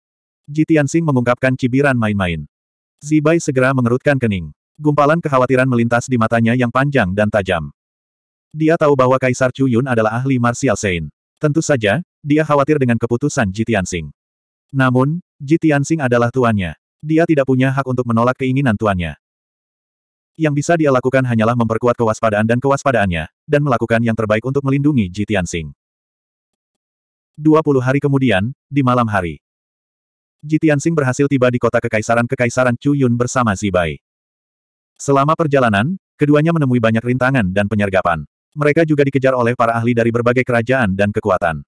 Jitiansing mengungkapkan cibiran main-main. Zibai segera mengerutkan kening. Gumpalan kekhawatiran melintas di matanya yang panjang dan tajam. Dia tahu bahwa Kaisar Chu Yun adalah ahli martial Sein. Tentu saja, dia khawatir dengan keputusan Jitiansing. Namun, Jitiansing adalah tuannya. Dia tidak punya hak untuk menolak keinginan tuannya. Yang bisa dia lakukan hanyalah memperkuat kewaspadaan dan kewaspadaannya, dan melakukan yang terbaik untuk melindungi Jitiansing. 20 hari kemudian, di malam hari. Ji Tianxing berhasil tiba di kota kekaisaran-kekaisaran Chu Yun bersama Zibai. Selama perjalanan, keduanya menemui banyak rintangan dan penyergapan. Mereka juga dikejar oleh para ahli dari berbagai kerajaan dan kekuatan.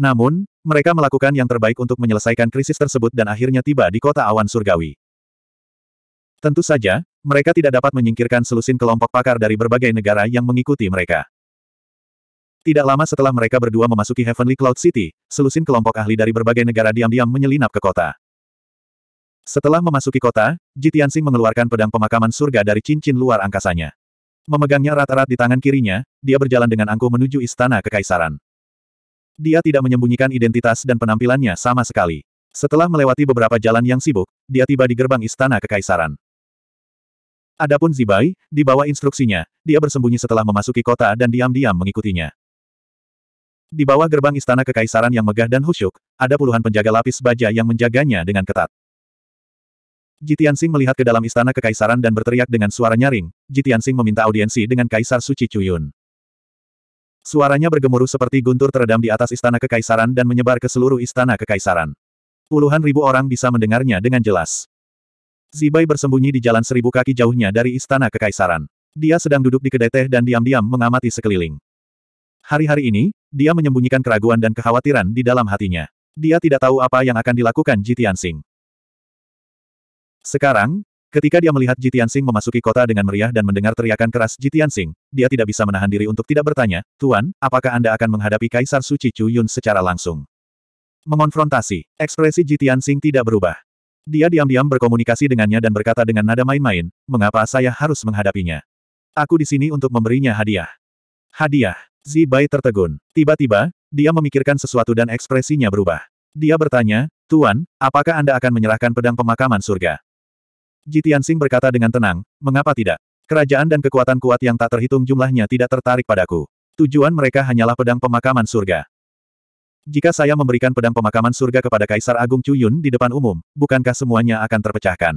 Namun, mereka melakukan yang terbaik untuk menyelesaikan krisis tersebut dan akhirnya tiba di kota awan surgawi. Tentu saja, mereka tidak dapat menyingkirkan selusin kelompok pakar dari berbagai negara yang mengikuti mereka. Tidak lama setelah mereka berdua memasuki Heavenly Cloud City, selusin kelompok ahli dari berbagai negara diam-diam menyelinap ke kota. Setelah memasuki kota, Jitiansing mengeluarkan pedang pemakaman surga dari cincin luar angkasanya. Memegangnya rata-rata di tangan kirinya, dia berjalan dengan angkuh menuju istana kekaisaran. Dia tidak menyembunyikan identitas dan penampilannya sama sekali. Setelah melewati beberapa jalan yang sibuk, dia tiba di gerbang istana kekaisaran. Adapun Zibai, di bawah instruksinya, dia bersembunyi setelah memasuki kota dan diam-diam mengikutinya. Di bawah gerbang istana kekaisaran yang megah dan husyuk, ada puluhan penjaga lapis baja yang menjaganya dengan ketat. Jitiansing melihat ke dalam istana kekaisaran dan berteriak dengan suara nyaring, Jitiansing meminta audiensi dengan Kaisar Suci Chuyun. Suaranya bergemuruh seperti guntur teredam di atas istana kekaisaran dan menyebar ke seluruh istana kekaisaran. Puluhan ribu orang bisa mendengarnya dengan jelas. Zibai bersembunyi di jalan seribu kaki jauhnya dari istana kekaisaran. Dia sedang duduk di kedai teh dan diam-diam mengamati sekeliling. Hari-hari ini, dia menyembunyikan keraguan dan kekhawatiran di dalam hatinya. Dia tidak tahu apa yang akan dilakukan Jitian Sing. Sekarang, ketika dia melihat Jitian Sing memasuki kota dengan meriah dan mendengar teriakan keras Jitian Sing, dia tidak bisa menahan diri untuk tidak bertanya, Tuan, apakah Anda akan menghadapi Kaisar Suci Chu Yun secara langsung? Mengonfrontasi, ekspresi Jitian Sing tidak berubah. Dia diam-diam berkomunikasi dengannya dan berkata dengan nada main-main, mengapa saya harus menghadapinya? Aku di sini untuk memberinya hadiah. Hadiah. Zi Bai tertegun. Tiba-tiba, dia memikirkan sesuatu dan ekspresinya berubah. Dia bertanya, Tuan, apakah Anda akan menyerahkan pedang pemakaman surga? Jitian Sing berkata dengan tenang, mengapa tidak? Kerajaan dan kekuatan kuat yang tak terhitung jumlahnya tidak tertarik padaku. Tujuan mereka hanyalah pedang pemakaman surga. Jika saya memberikan pedang pemakaman surga kepada Kaisar Agung Cuyun di depan umum, bukankah semuanya akan terpecahkan?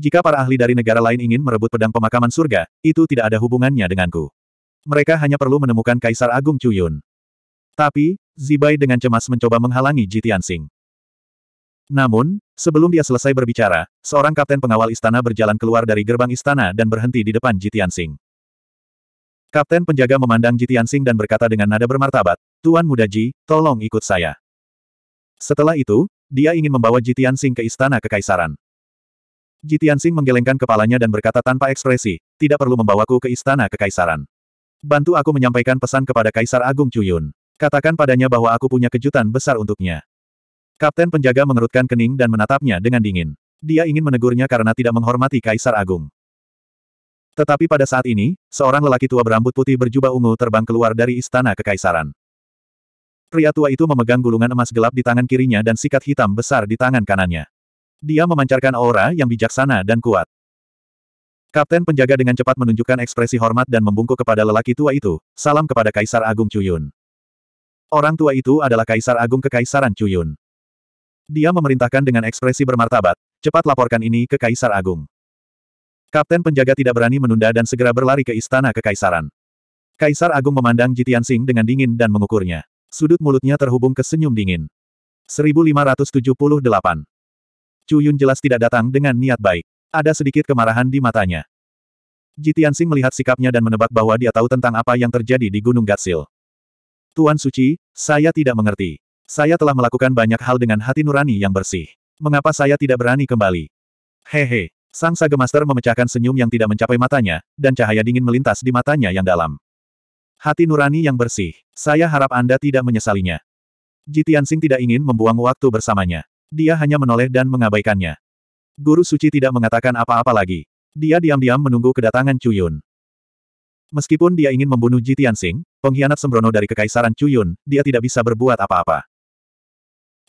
Jika para ahli dari negara lain ingin merebut pedang pemakaman surga, itu tidak ada hubungannya denganku. Mereka hanya perlu menemukan Kaisar Agung Cuyun. Tapi, Zibai dengan cemas mencoba menghalangi Ji Tianxing. Namun, sebelum dia selesai berbicara, seorang kapten pengawal istana berjalan keluar dari gerbang istana dan berhenti di depan Ji Tianxing. Kapten penjaga memandang Ji Tianxing dan berkata dengan nada bermartabat, Tuan Muda Ji, tolong ikut saya. Setelah itu, dia ingin membawa Ji Tianxing ke istana kekaisaran. Jitian Singh menggelengkan kepalanya dan berkata tanpa ekspresi, tidak perlu membawaku ke istana kekaisaran. Bantu aku menyampaikan pesan kepada Kaisar Agung Cuyun. Katakan padanya bahwa aku punya kejutan besar untuknya. Kapten penjaga mengerutkan kening dan menatapnya dengan dingin. Dia ingin menegurnya karena tidak menghormati Kaisar Agung. Tetapi pada saat ini, seorang lelaki tua berambut putih berjubah ungu terbang keluar dari istana kekaisaran. Pria tua itu memegang gulungan emas gelap di tangan kirinya dan sikat hitam besar di tangan kanannya. Dia memancarkan aura yang bijaksana dan kuat. Kapten penjaga dengan cepat menunjukkan ekspresi hormat dan membungkuk kepada lelaki tua itu, salam kepada Kaisar Agung Cuyun. Orang tua itu adalah Kaisar Agung Kekaisaran Cuyun. Dia memerintahkan dengan ekspresi bermartabat, cepat laporkan ini ke Kaisar Agung. Kapten penjaga tidak berani menunda dan segera berlari ke istana kekaisaran. Kaisar Agung memandang Jitian Sing dengan dingin dan mengukurnya. Sudut mulutnya terhubung ke senyum dingin. 1578. Cuyun jelas tidak datang dengan niat baik. Ada sedikit kemarahan di matanya. Jitiansing melihat sikapnya dan menebak bahwa dia tahu tentang apa yang terjadi di Gunung Gatsil. Tuan Suci, saya tidak mengerti. Saya telah melakukan banyak hal dengan hati nurani yang bersih. Mengapa saya tidak berani kembali? Hehe. Sang Saga Master memecahkan senyum yang tidak mencapai matanya, dan cahaya dingin melintas di matanya yang dalam. Hati nurani yang bersih. Saya harap Anda tidak menyesalinya. Jitiansing tidak ingin membuang waktu bersamanya. Dia hanya menoleh dan mengabaikannya. Guru suci tidak mengatakan apa-apa lagi. Dia diam-diam menunggu kedatangan Cuyun. Meskipun dia ingin membunuh Ji Tianxing, pengkhianat sembrono dari kekaisaran Cuyun, dia tidak bisa berbuat apa-apa.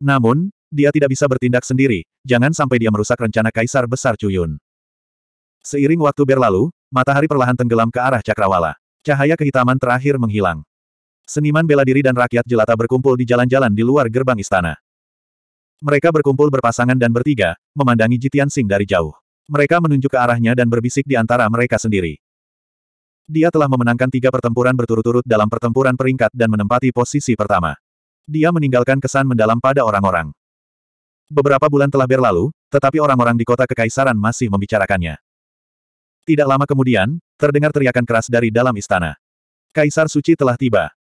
Namun, dia tidak bisa bertindak sendiri, jangan sampai dia merusak rencana kaisar besar Cuyun. Seiring waktu berlalu, matahari perlahan tenggelam ke arah cakrawala. Cahaya kehitaman terakhir menghilang. Seniman bela diri dan rakyat jelata berkumpul di jalan-jalan di luar gerbang istana. Mereka berkumpul berpasangan dan bertiga, memandangi Jitian Sing dari jauh. Mereka menunjuk ke arahnya dan berbisik di antara mereka sendiri. Dia telah memenangkan tiga pertempuran berturut-turut dalam pertempuran peringkat dan menempati posisi pertama. Dia meninggalkan kesan mendalam pada orang-orang. Beberapa bulan telah berlalu, tetapi orang-orang di kota kekaisaran masih membicarakannya. Tidak lama kemudian, terdengar teriakan keras dari dalam istana. Kaisar Suci telah tiba.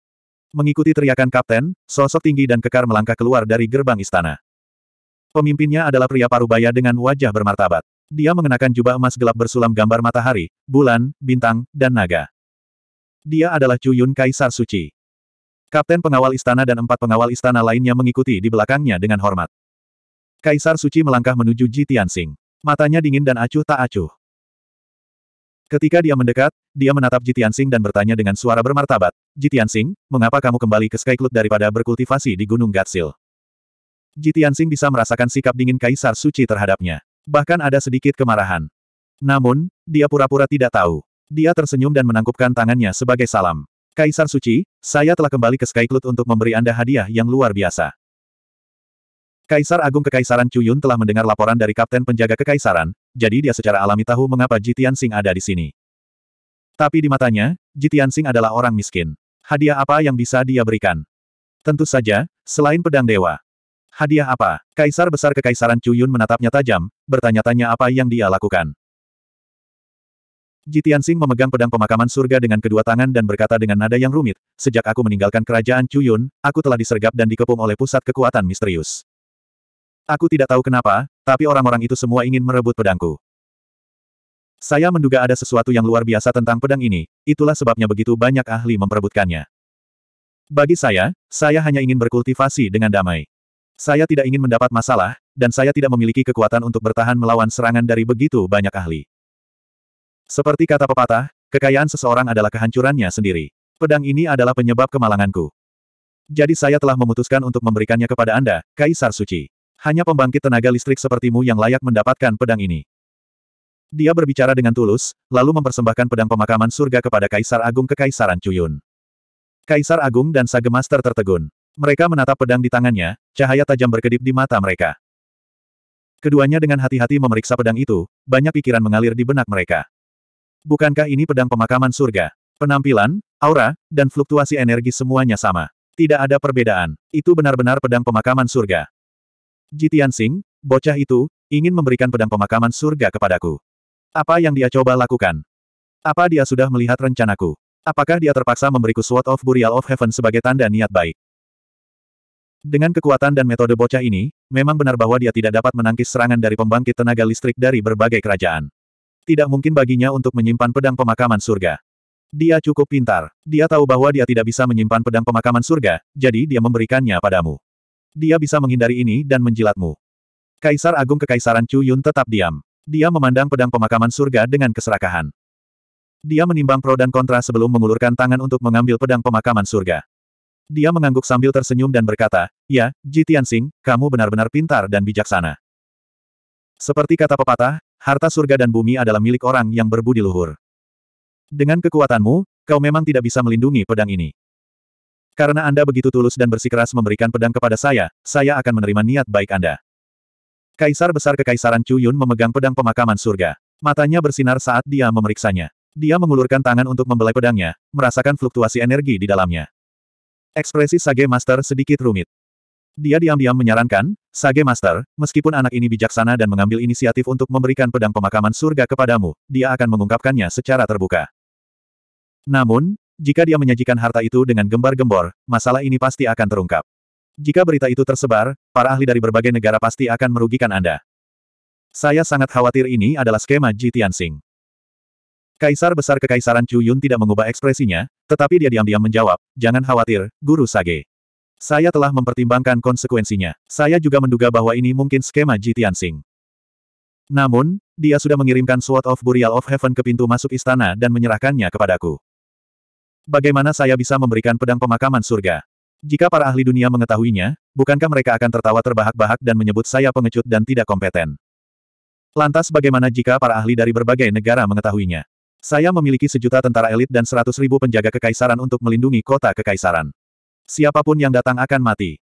Mengikuti teriakan kapten, sosok tinggi dan kekar melangkah keluar dari gerbang istana. Pemimpinnya adalah pria parubaya dengan wajah bermartabat. Dia mengenakan jubah emas gelap bersulam gambar matahari, bulan, bintang, dan naga. Dia adalah Cuyun Kaisar Suci. Kapten pengawal istana dan empat pengawal istana lainnya mengikuti di belakangnya dengan hormat. Kaisar Suci melangkah menuju Ji Tianxing. Matanya dingin dan acuh tak acuh. Ketika dia mendekat, dia menatap Ji Tianxing dan bertanya dengan suara bermartabat, Ji Tianxing, mengapa kamu kembali ke Skyclut daripada berkultivasi di Gunung Gatsil? Ji Tianxing bisa merasakan sikap dingin Kaisar Suci terhadapnya. Bahkan ada sedikit kemarahan. Namun, dia pura-pura tidak tahu. Dia tersenyum dan menangkupkan tangannya sebagai salam. Kaisar Suci, saya telah kembali ke Sky untuk memberi Anda hadiah yang luar biasa. Kaisar Agung Kekaisaran Cuyun telah mendengar laporan dari Kapten Penjaga Kekaisaran, jadi dia secara alami tahu mengapa Jitian Sing ada di sini. Tapi di matanya, Jitian Sing adalah orang miskin. Hadiah apa yang bisa dia berikan? Tentu saja, selain pedang dewa. Hadiah apa? Kaisar besar Kekaisaran Cuyun menatapnya tajam, bertanya-tanya apa yang dia lakukan. Jitiansing memegang pedang pemakaman surga dengan kedua tangan dan berkata dengan nada yang rumit, sejak aku meninggalkan kerajaan Cuyun, aku telah disergap dan dikepung oleh pusat kekuatan misterius. Aku tidak tahu kenapa, tapi orang-orang itu semua ingin merebut pedangku. Saya menduga ada sesuatu yang luar biasa tentang pedang ini, itulah sebabnya begitu banyak ahli memperebutkannya. Bagi saya, saya hanya ingin berkultivasi dengan damai. Saya tidak ingin mendapat masalah, dan saya tidak memiliki kekuatan untuk bertahan melawan serangan dari begitu banyak ahli. Seperti kata pepatah, kekayaan seseorang adalah kehancurannya sendiri. Pedang ini adalah penyebab kemalanganku. Jadi saya telah memutuskan untuk memberikannya kepada Anda, Kaisar Suci. Hanya pembangkit tenaga listrik sepertimu yang layak mendapatkan pedang ini. Dia berbicara dengan tulus, lalu mempersembahkan pedang pemakaman surga kepada Kaisar Agung Kekaisaran Cuyun. Kaisar Agung dan Sage Master tertegun. Mereka menatap pedang di tangannya, cahaya tajam berkedip di mata mereka. Keduanya dengan hati-hati memeriksa pedang itu, banyak pikiran mengalir di benak mereka. Bukankah ini pedang pemakaman surga? Penampilan, aura, dan fluktuasi energi semuanya sama. Tidak ada perbedaan. Itu benar-benar pedang pemakaman surga. Jitian Singh, bocah itu, ingin memberikan pedang pemakaman surga kepadaku. Apa yang dia coba lakukan? Apa dia sudah melihat rencanaku? Apakah dia terpaksa memberiku Sword of Burial of Heaven sebagai tanda niat baik? Dengan kekuatan dan metode bocah ini, memang benar bahwa dia tidak dapat menangkis serangan dari pembangkit tenaga listrik dari berbagai kerajaan. Tidak mungkin baginya untuk menyimpan pedang pemakaman surga. Dia cukup pintar. Dia tahu bahwa dia tidak bisa menyimpan pedang pemakaman surga, jadi dia memberikannya padamu. Dia bisa menghindari ini dan menjilatmu. Kaisar Agung Kekaisaran Chu Yun tetap diam. Dia memandang pedang pemakaman surga dengan keserakahan. Dia menimbang pro dan kontra sebelum mengulurkan tangan untuk mengambil pedang pemakaman surga. Dia mengangguk sambil tersenyum dan berkata, Ya, Ji Tianxing, kamu benar-benar pintar dan bijaksana. Seperti kata pepatah, harta surga dan bumi adalah milik orang yang berbudi luhur. Dengan kekuatanmu, kau memang tidak bisa melindungi pedang ini. Karena Anda begitu tulus dan bersikeras memberikan pedang kepada saya, saya akan menerima niat baik Anda. Kaisar Besar Kekaisaran Chu Yun memegang pedang pemakaman surga. Matanya bersinar saat dia memeriksanya. Dia mengulurkan tangan untuk membelai pedangnya, merasakan fluktuasi energi di dalamnya. Ekspresi Sage Master sedikit rumit. Dia diam-diam menyarankan, Sage Master, meskipun anak ini bijaksana dan mengambil inisiatif untuk memberikan pedang pemakaman surga kepadamu, dia akan mengungkapkannya secara terbuka. Namun, jika dia menyajikan harta itu dengan gembar-gembor, masalah ini pasti akan terungkap. Jika berita itu tersebar, para ahli dari berbagai negara pasti akan merugikan Anda. Saya sangat khawatir ini adalah skema Jitian Tianxing. Kaisar Besar Kekaisaran Chu Yun tidak mengubah ekspresinya, tetapi dia diam-diam menjawab, jangan khawatir, Guru Sage. Saya telah mempertimbangkan konsekuensinya. Saya juga menduga bahwa ini mungkin skema Ji Tianxing. Namun, dia sudah mengirimkan Sword of Burial of Heaven ke pintu masuk istana dan menyerahkannya kepadaku. Bagaimana saya bisa memberikan pedang pemakaman surga? Jika para ahli dunia mengetahuinya, bukankah mereka akan tertawa terbahak-bahak dan menyebut saya pengecut dan tidak kompeten? Lantas bagaimana jika para ahli dari berbagai negara mengetahuinya? Saya memiliki sejuta tentara elit dan seratus ribu penjaga kekaisaran untuk melindungi kota kekaisaran. Siapapun yang datang akan mati.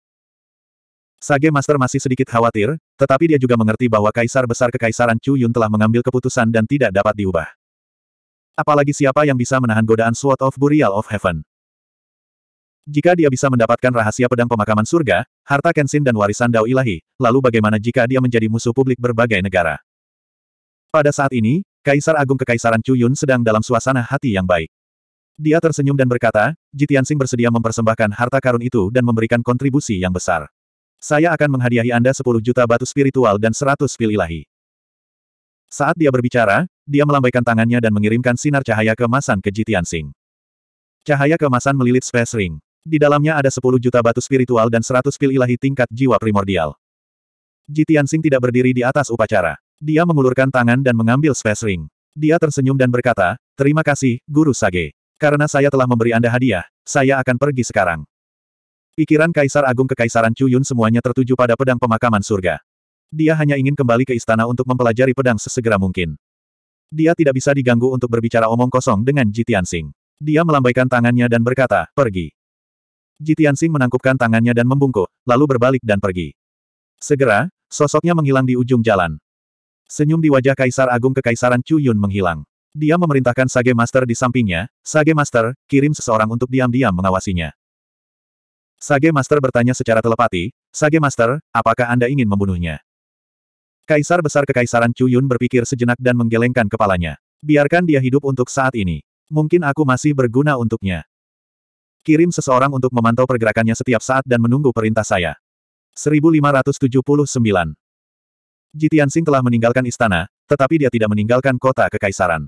Sage Master masih sedikit khawatir, tetapi dia juga mengerti bahwa Kaisar Besar Kekaisaran Chu Yun telah mengambil keputusan dan tidak dapat diubah. Apalagi siapa yang bisa menahan godaan Sword of Burial of Heaven. Jika dia bisa mendapatkan rahasia pedang pemakaman surga, harta Kenshin dan warisan Dao Ilahi, lalu bagaimana jika dia menjadi musuh publik berbagai negara? Pada saat ini, Kaisar Agung Kekaisaran Cuyun sedang dalam suasana hati yang baik. Dia tersenyum dan berkata, Jitian Sing bersedia mempersembahkan harta karun itu dan memberikan kontribusi yang besar. Saya akan menghadiahi Anda 10 juta batu spiritual dan 100 pil ilahi. Saat dia berbicara, dia melambaikan tangannya dan mengirimkan sinar cahaya kemasan ke Jitian Sing. Cahaya kemasan melilit space ring. Di dalamnya ada 10 juta batu spiritual dan 100 pil ilahi tingkat jiwa primordial. Jitian Sing tidak berdiri di atas upacara. Dia mengulurkan tangan dan mengambil space ring. Dia tersenyum dan berkata, Terima kasih, Guru Sage. Karena saya telah memberi Anda hadiah, saya akan pergi sekarang. Pikiran Kaisar Agung Kekaisaran Cuyun semuanya tertuju pada pedang pemakaman surga. Dia hanya ingin kembali ke istana untuk mempelajari pedang sesegera mungkin. Dia tidak bisa diganggu untuk berbicara omong kosong dengan Jitian Dia melambaikan tangannya dan berkata, pergi. Jitian menangkupkan tangannya dan membungkuk, lalu berbalik dan pergi. Segera, sosoknya menghilang di ujung jalan. Senyum di wajah Kaisar Agung Kekaisaran Chu Yun menghilang. Dia memerintahkan Sage Master di sampingnya, Sage Master, kirim seseorang untuk diam-diam mengawasinya. Sage Master bertanya secara telepati, Sage Master, apakah Anda ingin membunuhnya? Kaisar Besar Kekaisaran Chu Yun berpikir sejenak dan menggelengkan kepalanya. Biarkan dia hidup untuk saat ini. Mungkin aku masih berguna untuknya. Kirim seseorang untuk memantau pergerakannya setiap saat dan menunggu perintah saya. 1579 Jitiansing telah meninggalkan istana, tetapi dia tidak meninggalkan kota kekaisaran.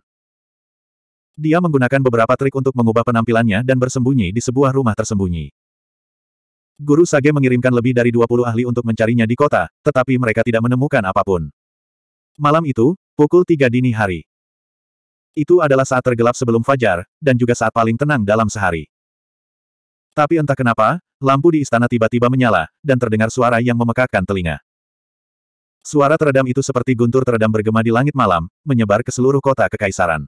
Dia menggunakan beberapa trik untuk mengubah penampilannya dan bersembunyi di sebuah rumah tersembunyi. Guru Sage mengirimkan lebih dari 20 ahli untuk mencarinya di kota, tetapi mereka tidak menemukan apapun. Malam itu, pukul 3 dini hari. Itu adalah saat tergelap sebelum fajar, dan juga saat paling tenang dalam sehari. Tapi entah kenapa, lampu di istana tiba-tiba menyala, dan terdengar suara yang memekakkan telinga. Suara teredam itu seperti guntur teredam bergema di langit malam, menyebar ke seluruh kota kekaisaran.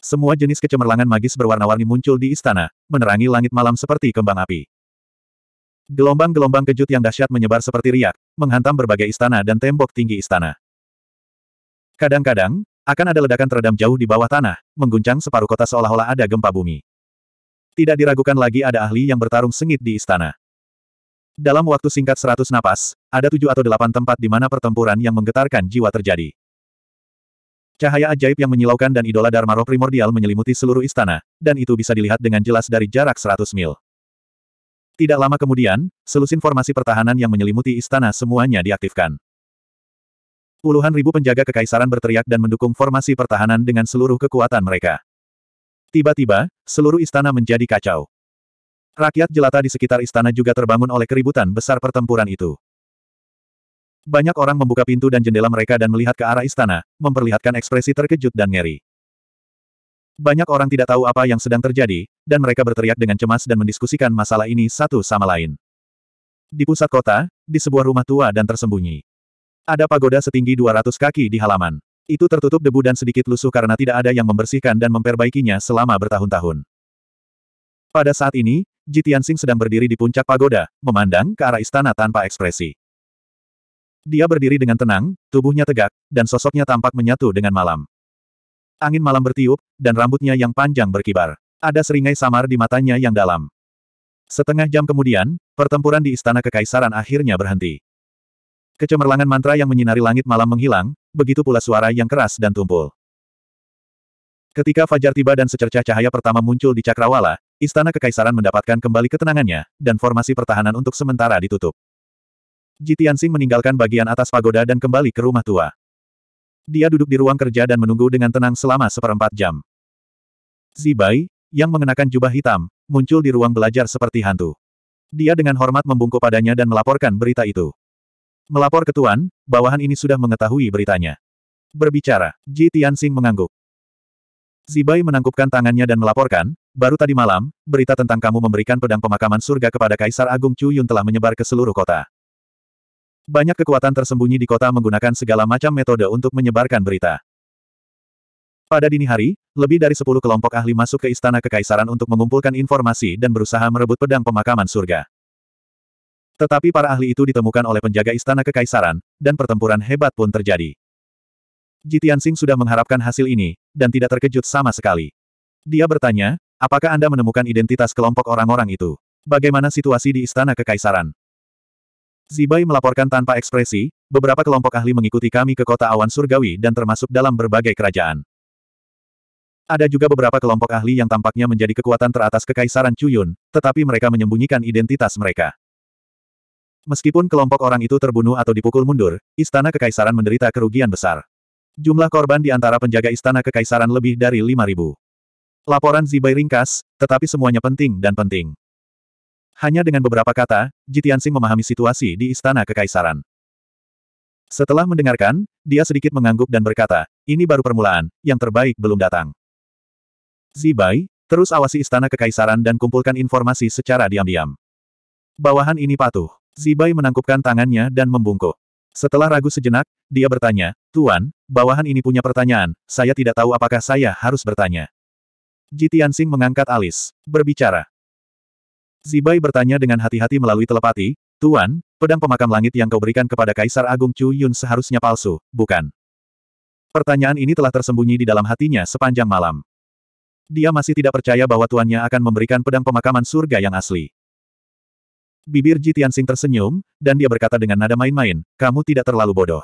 Semua jenis kecemerlangan magis berwarna-warni muncul di istana, menerangi langit malam seperti kembang api. Gelombang-gelombang kejut yang dahsyat menyebar seperti riak, menghantam berbagai istana dan tembok tinggi istana. Kadang-kadang, akan ada ledakan teredam jauh di bawah tanah, mengguncang separuh kota seolah-olah ada gempa bumi. Tidak diragukan lagi ada ahli yang bertarung sengit di istana. Dalam waktu singkat seratus napas, ada tujuh atau delapan tempat di mana pertempuran yang menggetarkan jiwa terjadi. Cahaya ajaib yang menyilaukan dan idola Dharma roh primordial menyelimuti seluruh istana, dan itu bisa dilihat dengan jelas dari jarak seratus mil. Tidak lama kemudian, selusin formasi pertahanan yang menyelimuti istana semuanya diaktifkan. Puluhan ribu penjaga kekaisaran berteriak dan mendukung formasi pertahanan dengan seluruh kekuatan mereka. Tiba-tiba, seluruh istana menjadi kacau. Rakyat jelata di sekitar istana juga terbangun oleh keributan besar pertempuran itu. Banyak orang membuka pintu dan jendela mereka dan melihat ke arah istana, memperlihatkan ekspresi terkejut dan ngeri. Banyak orang tidak tahu apa yang sedang terjadi, dan mereka berteriak dengan cemas dan mendiskusikan masalah ini satu sama lain. Di pusat kota, di sebuah rumah tua dan tersembunyi. Ada pagoda setinggi 200 kaki di halaman. Itu tertutup debu dan sedikit lusuh karena tidak ada yang membersihkan dan memperbaikinya selama bertahun-tahun. Pada saat ini, Jitiansing sedang berdiri di puncak pagoda, memandang ke arah istana tanpa ekspresi. Dia berdiri dengan tenang, tubuhnya tegak, dan sosoknya tampak menyatu dengan malam. Angin malam bertiup, dan rambutnya yang panjang berkibar. Ada seringai samar di matanya yang dalam. Setengah jam kemudian, pertempuran di Istana Kekaisaran akhirnya berhenti. Kecemerlangan mantra yang menyinari langit malam menghilang, begitu pula suara yang keras dan tumpul. Ketika fajar tiba dan secercah cahaya pertama muncul di cakrawala, Istana Kekaisaran mendapatkan kembali ketenangannya, dan formasi pertahanan untuk sementara ditutup. Jitiansing meninggalkan bagian atas pagoda dan kembali ke rumah tua. Dia duduk di ruang kerja dan menunggu dengan tenang selama seperempat jam. Zibai, yang mengenakan jubah hitam, muncul di ruang belajar seperti hantu. Dia dengan hormat membungkuk padanya dan melaporkan berita itu. Melapor ke Tuan, bawahan ini sudah mengetahui beritanya. Berbicara, Ji mengangguk. Zibai menangkupkan tangannya dan melaporkan, baru tadi malam, berita tentang kamu memberikan pedang pemakaman surga kepada Kaisar Agung Chu Yun telah menyebar ke seluruh kota. Banyak kekuatan tersembunyi di kota menggunakan segala macam metode untuk menyebarkan berita. Pada dini hari, lebih dari 10 kelompok ahli masuk ke istana kekaisaran untuk mengumpulkan informasi dan berusaha merebut pedang pemakaman surga. Tetapi para ahli itu ditemukan oleh penjaga istana kekaisaran, dan pertempuran hebat pun terjadi. Jitian Singh sudah mengharapkan hasil ini, dan tidak terkejut sama sekali. Dia bertanya, apakah Anda menemukan identitas kelompok orang-orang itu? Bagaimana situasi di Istana Kekaisaran? Zibai melaporkan tanpa ekspresi, beberapa kelompok ahli mengikuti kami ke kota awan surgawi dan termasuk dalam berbagai kerajaan. Ada juga beberapa kelompok ahli yang tampaknya menjadi kekuatan teratas Kekaisaran Cuyun, tetapi mereka menyembunyikan identitas mereka. Meskipun kelompok orang itu terbunuh atau dipukul mundur, Istana Kekaisaran menderita kerugian besar. Jumlah korban di antara penjaga istana kekaisaran lebih dari 5.000. Laporan Zibai ringkas, tetapi semuanya penting dan penting. Hanya dengan beberapa kata, Jitiansing memahami situasi di istana kekaisaran. Setelah mendengarkan, dia sedikit mengangguk dan berkata, ini baru permulaan, yang terbaik belum datang. Zibai, terus awasi istana kekaisaran dan kumpulkan informasi secara diam-diam. Bawahan ini patuh. Zibai menangkupkan tangannya dan membungkuk. Setelah ragu sejenak, dia bertanya, Tuan, bawahan ini punya pertanyaan, saya tidak tahu apakah saya harus bertanya. Jitiansing mengangkat alis, berbicara. Zibai bertanya dengan hati-hati melalui telepati, Tuan, pedang pemakam langit yang kau berikan kepada Kaisar Agung Chu Yun seharusnya palsu, bukan? Pertanyaan ini telah tersembunyi di dalam hatinya sepanjang malam. Dia masih tidak percaya bahwa tuannya akan memberikan pedang pemakaman surga yang asli. Bibir Ji Tianxing tersenyum, dan dia berkata dengan nada main-main, kamu tidak terlalu bodoh.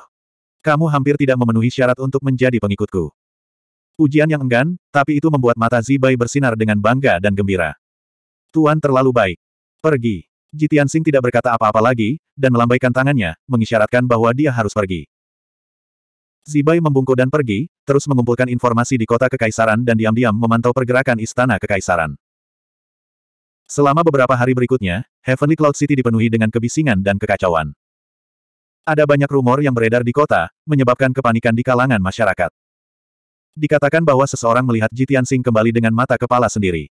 Kamu hampir tidak memenuhi syarat untuk menjadi pengikutku. Ujian yang enggan, tapi itu membuat mata Zibai bersinar dengan bangga dan gembira. Tuan terlalu baik. Pergi. Jitian Sing tidak berkata apa-apa lagi, dan melambaikan tangannya, mengisyaratkan bahwa dia harus pergi. Zibai membungkuk dan pergi, terus mengumpulkan informasi di kota kekaisaran dan diam-diam memantau pergerakan istana kekaisaran. Selama beberapa hari berikutnya, Heavenly Cloud City dipenuhi dengan kebisingan dan kekacauan. Ada banyak rumor yang beredar di kota, menyebabkan kepanikan di kalangan masyarakat. Dikatakan bahwa seseorang melihat Jitian Sing kembali dengan mata kepala sendiri.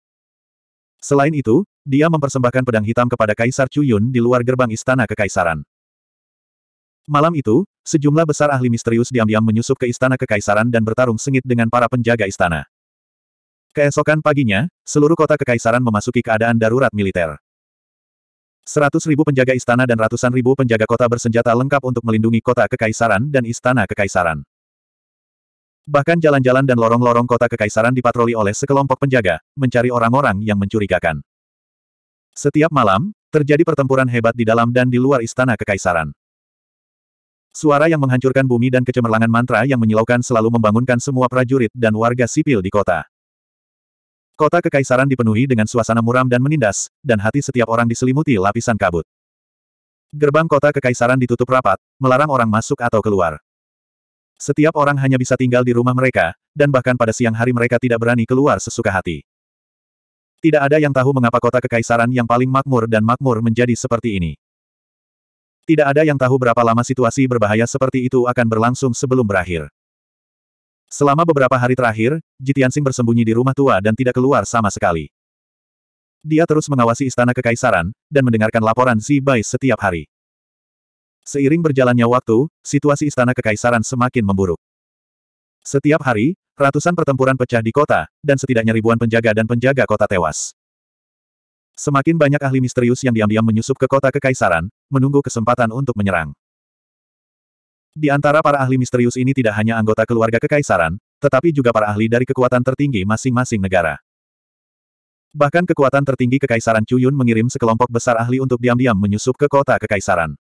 Selain itu, dia mempersembahkan pedang hitam kepada Kaisar Chuyun di luar gerbang istana kekaisaran. Malam itu, sejumlah besar ahli misterius diam-diam menyusup ke istana kekaisaran dan bertarung sengit dengan para penjaga istana. Keesokan paginya, seluruh kota kekaisaran memasuki keadaan darurat militer. Seratus ribu penjaga istana dan ratusan ribu penjaga kota bersenjata lengkap untuk melindungi kota kekaisaran dan istana kekaisaran. Bahkan jalan-jalan dan lorong-lorong kota kekaisaran dipatroli oleh sekelompok penjaga, mencari orang-orang yang mencurigakan. Setiap malam, terjadi pertempuran hebat di dalam dan di luar istana kekaisaran. Suara yang menghancurkan bumi dan kecemerlangan mantra yang menyilaukan selalu membangunkan semua prajurit dan warga sipil di kota. Kota kekaisaran dipenuhi dengan suasana muram dan menindas, dan hati setiap orang diselimuti lapisan kabut. Gerbang kota kekaisaran ditutup rapat, melarang orang masuk atau keluar. Setiap orang hanya bisa tinggal di rumah mereka, dan bahkan pada siang hari mereka tidak berani keluar sesuka hati. Tidak ada yang tahu mengapa kota kekaisaran yang paling makmur dan makmur menjadi seperti ini. Tidak ada yang tahu berapa lama situasi berbahaya seperti itu akan berlangsung sebelum berakhir. Selama beberapa hari terakhir, Jitiansing bersembunyi di rumah tua dan tidak keluar sama sekali. Dia terus mengawasi istana kekaisaran, dan mendengarkan laporan Xi Bai setiap hari. Seiring berjalannya waktu, situasi istana kekaisaran semakin memburuk. Setiap hari, ratusan pertempuran pecah di kota, dan setidaknya ribuan penjaga dan penjaga kota tewas. Semakin banyak ahli misterius yang diam-diam menyusup ke kota kekaisaran, menunggu kesempatan untuk menyerang. Di antara para ahli misterius ini tidak hanya anggota keluarga kekaisaran, tetapi juga para ahli dari kekuatan tertinggi masing-masing negara. Bahkan kekuatan tertinggi kekaisaran Cuyun mengirim sekelompok besar ahli untuk diam-diam menyusup ke kota kekaisaran.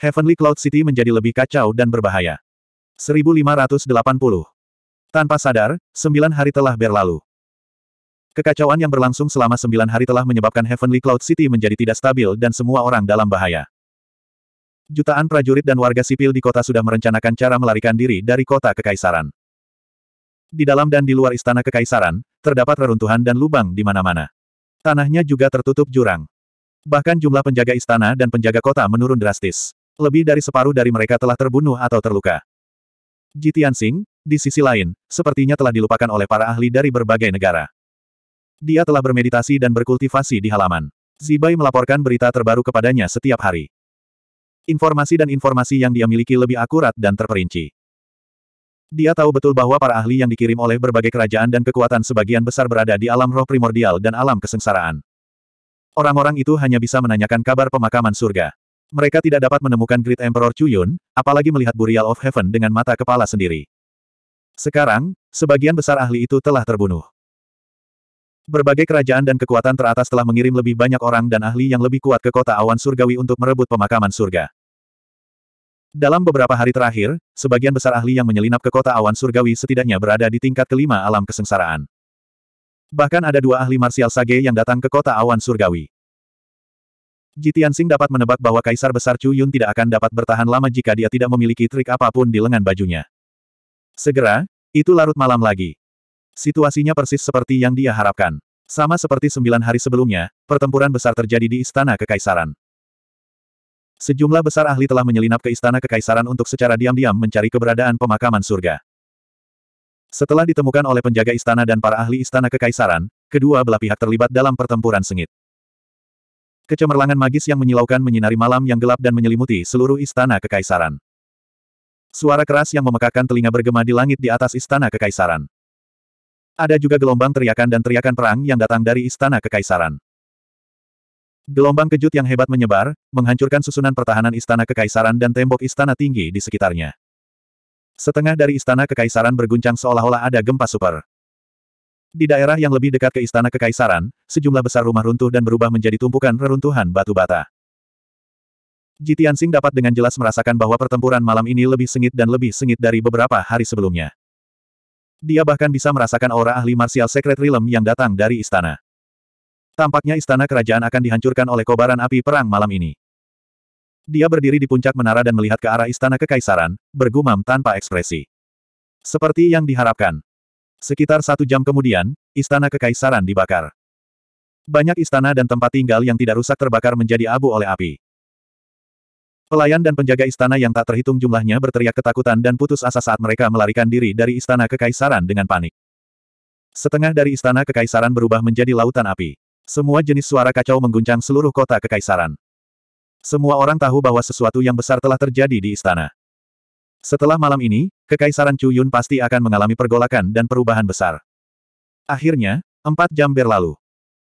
Heavenly Cloud City menjadi lebih kacau dan berbahaya. 1580. Tanpa sadar, sembilan hari telah berlalu. Kekacauan yang berlangsung selama sembilan hari telah menyebabkan Heavenly Cloud City menjadi tidak stabil dan semua orang dalam bahaya. Jutaan prajurit dan warga sipil di kota sudah merencanakan cara melarikan diri dari kota kekaisaran. Di dalam dan di luar istana kekaisaran, terdapat reruntuhan dan lubang di mana-mana. Tanahnya juga tertutup jurang. Bahkan jumlah penjaga istana dan penjaga kota menurun drastis. Lebih dari separuh dari mereka telah terbunuh atau terluka. Jitian Singh, di sisi lain, sepertinya telah dilupakan oleh para ahli dari berbagai negara. Dia telah bermeditasi dan berkultivasi di halaman. Zibai melaporkan berita terbaru kepadanya setiap hari. Informasi dan informasi yang dia miliki lebih akurat dan terperinci. Dia tahu betul bahwa para ahli yang dikirim oleh berbagai kerajaan dan kekuatan sebagian besar berada di alam roh primordial dan alam kesengsaraan. Orang-orang itu hanya bisa menanyakan kabar pemakaman surga. Mereka tidak dapat menemukan Great Emperor Chuyun, apalagi melihat Burial of Heaven dengan mata kepala sendiri. Sekarang, sebagian besar ahli itu telah terbunuh. Berbagai kerajaan dan kekuatan teratas telah mengirim lebih banyak orang dan ahli yang lebih kuat ke kota awan surgawi untuk merebut pemakaman surga. Dalam beberapa hari terakhir, sebagian besar ahli yang menyelinap ke kota awan surgawi setidaknya berada di tingkat kelima alam kesengsaraan. Bahkan ada dua ahli marsial sage yang datang ke kota awan surgawi. Jitian Sing dapat menebak bahwa Kaisar Besar Chu Yun tidak akan dapat bertahan lama jika dia tidak memiliki trik apapun di lengan bajunya. Segera, itu larut malam lagi. Situasinya persis seperti yang dia harapkan. Sama seperti sembilan hari sebelumnya, pertempuran besar terjadi di Istana Kekaisaran. Sejumlah besar ahli telah menyelinap ke istana kekaisaran untuk secara diam-diam mencari keberadaan pemakaman surga. Setelah ditemukan oleh penjaga istana dan para ahli istana kekaisaran, kedua belah pihak terlibat dalam pertempuran sengit. Kecemerlangan magis yang menyilaukan menyinari malam yang gelap dan menyelimuti seluruh istana kekaisaran. Suara keras yang memekakan telinga bergema di langit di atas istana kekaisaran. Ada juga gelombang teriakan dan teriakan perang yang datang dari istana kekaisaran. Gelombang kejut yang hebat menyebar, menghancurkan susunan pertahanan istana kekaisaran dan tembok istana tinggi di sekitarnya. Setengah dari istana kekaisaran berguncang seolah-olah ada gempa super. Di daerah yang lebih dekat ke istana kekaisaran, sejumlah besar rumah runtuh dan berubah menjadi tumpukan reruntuhan batu bata. Jitiansing dapat dengan jelas merasakan bahwa pertempuran malam ini lebih sengit dan lebih sengit dari beberapa hari sebelumnya. Dia bahkan bisa merasakan aura ahli marsial secret realm yang datang dari istana. Tampaknya istana kerajaan akan dihancurkan oleh kobaran api perang malam ini. Dia berdiri di puncak menara dan melihat ke arah istana kekaisaran, bergumam tanpa ekspresi. Seperti yang diharapkan. Sekitar satu jam kemudian, istana kekaisaran dibakar. Banyak istana dan tempat tinggal yang tidak rusak terbakar menjadi abu oleh api. Pelayan dan penjaga istana yang tak terhitung jumlahnya berteriak ketakutan dan putus asa saat mereka melarikan diri dari istana kekaisaran dengan panik. Setengah dari istana kekaisaran berubah menjadi lautan api. Semua jenis suara kacau mengguncang seluruh kota kekaisaran. Semua orang tahu bahwa sesuatu yang besar telah terjadi di istana. Setelah malam ini, kekaisaran Cuyun pasti akan mengalami pergolakan dan perubahan besar. Akhirnya, empat jam berlalu.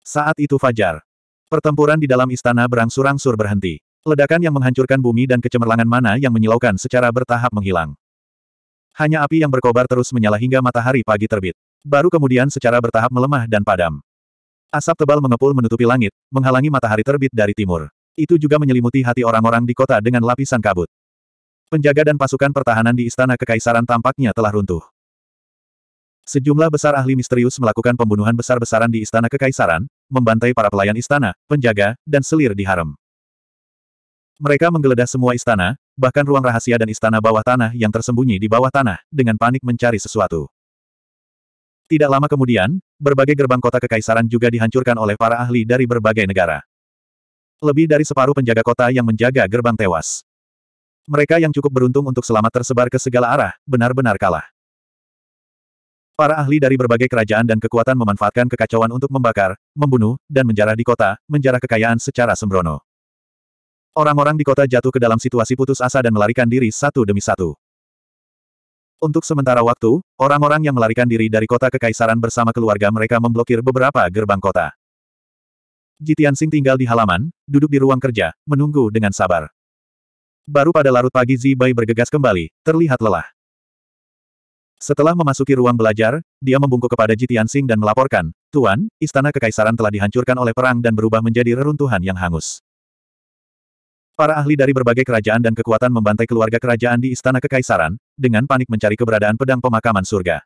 Saat itu fajar. Pertempuran di dalam istana berangsur-angsur berhenti. Ledakan yang menghancurkan bumi dan kecemerlangan mana yang menyilaukan secara bertahap menghilang. Hanya api yang berkobar terus menyala hingga matahari pagi terbit. Baru kemudian secara bertahap melemah dan padam. Asap tebal mengepul menutupi langit, menghalangi matahari terbit dari timur. Itu juga menyelimuti hati orang-orang di kota dengan lapisan kabut. Penjaga dan pasukan pertahanan di istana kekaisaran tampaknya telah runtuh. Sejumlah besar ahli misterius melakukan pembunuhan besar-besaran di istana kekaisaran, membantai para pelayan istana, penjaga, dan selir di harem. Mereka menggeledah semua istana, bahkan ruang rahasia dan istana bawah tanah yang tersembunyi di bawah tanah, dengan panik mencari sesuatu. Tidak lama kemudian, berbagai gerbang kota kekaisaran juga dihancurkan oleh para ahli dari berbagai negara. Lebih dari separuh penjaga kota yang menjaga gerbang tewas. Mereka yang cukup beruntung untuk selamat tersebar ke segala arah, benar-benar kalah. Para ahli dari berbagai kerajaan dan kekuatan memanfaatkan kekacauan untuk membakar, membunuh, dan menjarah di kota, menjarah kekayaan secara sembrono. Orang-orang di kota jatuh ke dalam situasi putus asa dan melarikan diri satu demi satu. Untuk sementara waktu, orang-orang yang melarikan diri dari kota kekaisaran bersama keluarga mereka memblokir beberapa gerbang kota. Jitian Sing tinggal di halaman, duduk di ruang kerja, menunggu dengan sabar. Baru pada larut pagi Zibai bergegas kembali, terlihat lelah. Setelah memasuki ruang belajar, dia membungkuk kepada Jitian Sing dan melaporkan, Tuan, istana kekaisaran telah dihancurkan oleh perang dan berubah menjadi reruntuhan yang hangus. Para ahli dari berbagai kerajaan dan kekuatan membantai keluarga kerajaan di Istana Kekaisaran, dengan panik mencari keberadaan pedang pemakaman surga.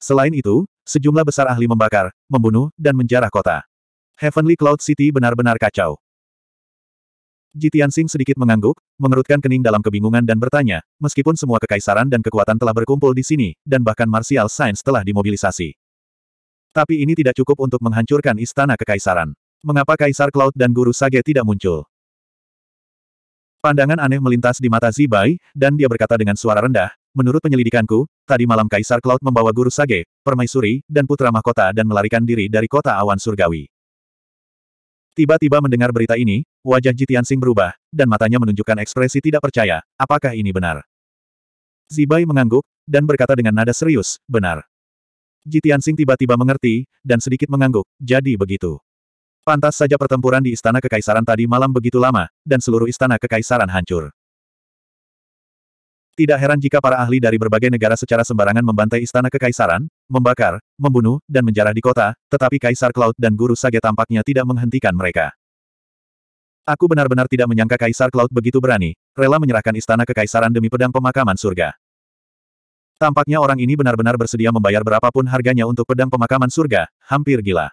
Selain itu, sejumlah besar ahli membakar, membunuh, dan menjarah kota. Heavenly Cloud City benar-benar kacau. Jitian Singh sedikit mengangguk, mengerutkan kening dalam kebingungan dan bertanya, meskipun semua kekaisaran dan kekuatan telah berkumpul di sini, dan bahkan martial science telah dimobilisasi. Tapi ini tidak cukup untuk menghancurkan istana kekaisaran. Mengapa Kaisar Cloud dan Guru Sage tidak muncul? Pandangan aneh melintas di mata Zibai, dan dia berkata dengan suara rendah, menurut penyelidikanku, tadi malam Kaisar Cloud membawa Guru Sage, Permaisuri, dan Putra Mahkota dan melarikan diri dari kota awan surgawi. Tiba-tiba mendengar berita ini, wajah Jitian Sing berubah, dan matanya menunjukkan ekspresi tidak percaya, apakah ini benar? Zibai mengangguk, dan berkata dengan nada serius, benar. Jitian Sing tiba-tiba mengerti, dan sedikit mengangguk, jadi begitu. Pantas saja pertempuran di istana kekaisaran tadi malam begitu lama, dan seluruh istana kekaisaran hancur. Tidak heran jika para ahli dari berbagai negara secara sembarangan membantai istana kekaisaran, membakar, membunuh, dan menjarah di kota, tetapi Kaisar Cloud dan Guru Sage tampaknya tidak menghentikan mereka. Aku benar-benar tidak menyangka Kaisar Cloud begitu berani, rela menyerahkan istana kekaisaran demi pedang pemakaman surga. Tampaknya orang ini benar-benar bersedia membayar berapapun harganya untuk pedang pemakaman surga, hampir gila.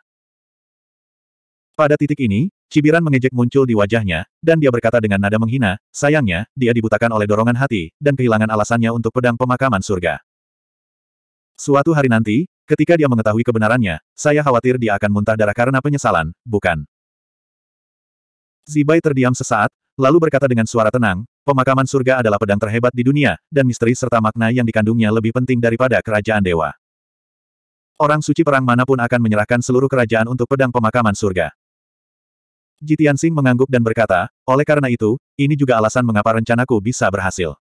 Pada titik ini, cibiran mengejek muncul di wajahnya, dan dia berkata dengan nada menghina, sayangnya, dia dibutakan oleh dorongan hati, dan kehilangan alasannya untuk pedang pemakaman surga. Suatu hari nanti, ketika dia mengetahui kebenarannya, saya khawatir dia akan muntah darah karena penyesalan, bukan? Zibai terdiam sesaat, lalu berkata dengan suara tenang, pemakaman surga adalah pedang terhebat di dunia, dan misteri serta makna yang dikandungnya lebih penting daripada kerajaan dewa. Orang suci perang manapun akan menyerahkan seluruh kerajaan untuk pedang pemakaman surga. Jitian Sing mengangguk dan berkata, oleh karena itu, ini juga alasan mengapa rencanaku bisa berhasil.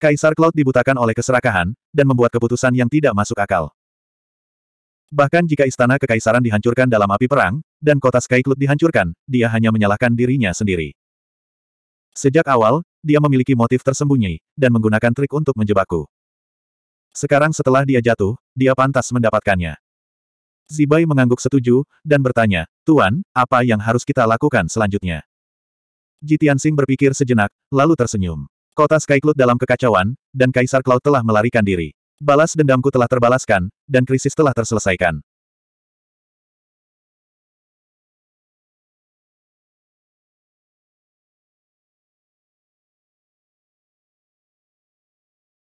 Kaisar Cloud dibutakan oleh keserakahan, dan membuat keputusan yang tidak masuk akal. Bahkan jika istana kekaisaran dihancurkan dalam api perang, dan kota Sky Cloud dihancurkan, dia hanya menyalahkan dirinya sendiri. Sejak awal, dia memiliki motif tersembunyi, dan menggunakan trik untuk menjebakku. Sekarang setelah dia jatuh, dia pantas mendapatkannya. Zibai mengangguk setuju, dan bertanya, Tuan, apa yang harus kita lakukan selanjutnya? Jitiansing berpikir sejenak, lalu tersenyum. Kota Skycloud dalam kekacauan, dan Kaisar Cloud telah melarikan diri. Balas dendamku telah terbalaskan, dan krisis telah terselesaikan.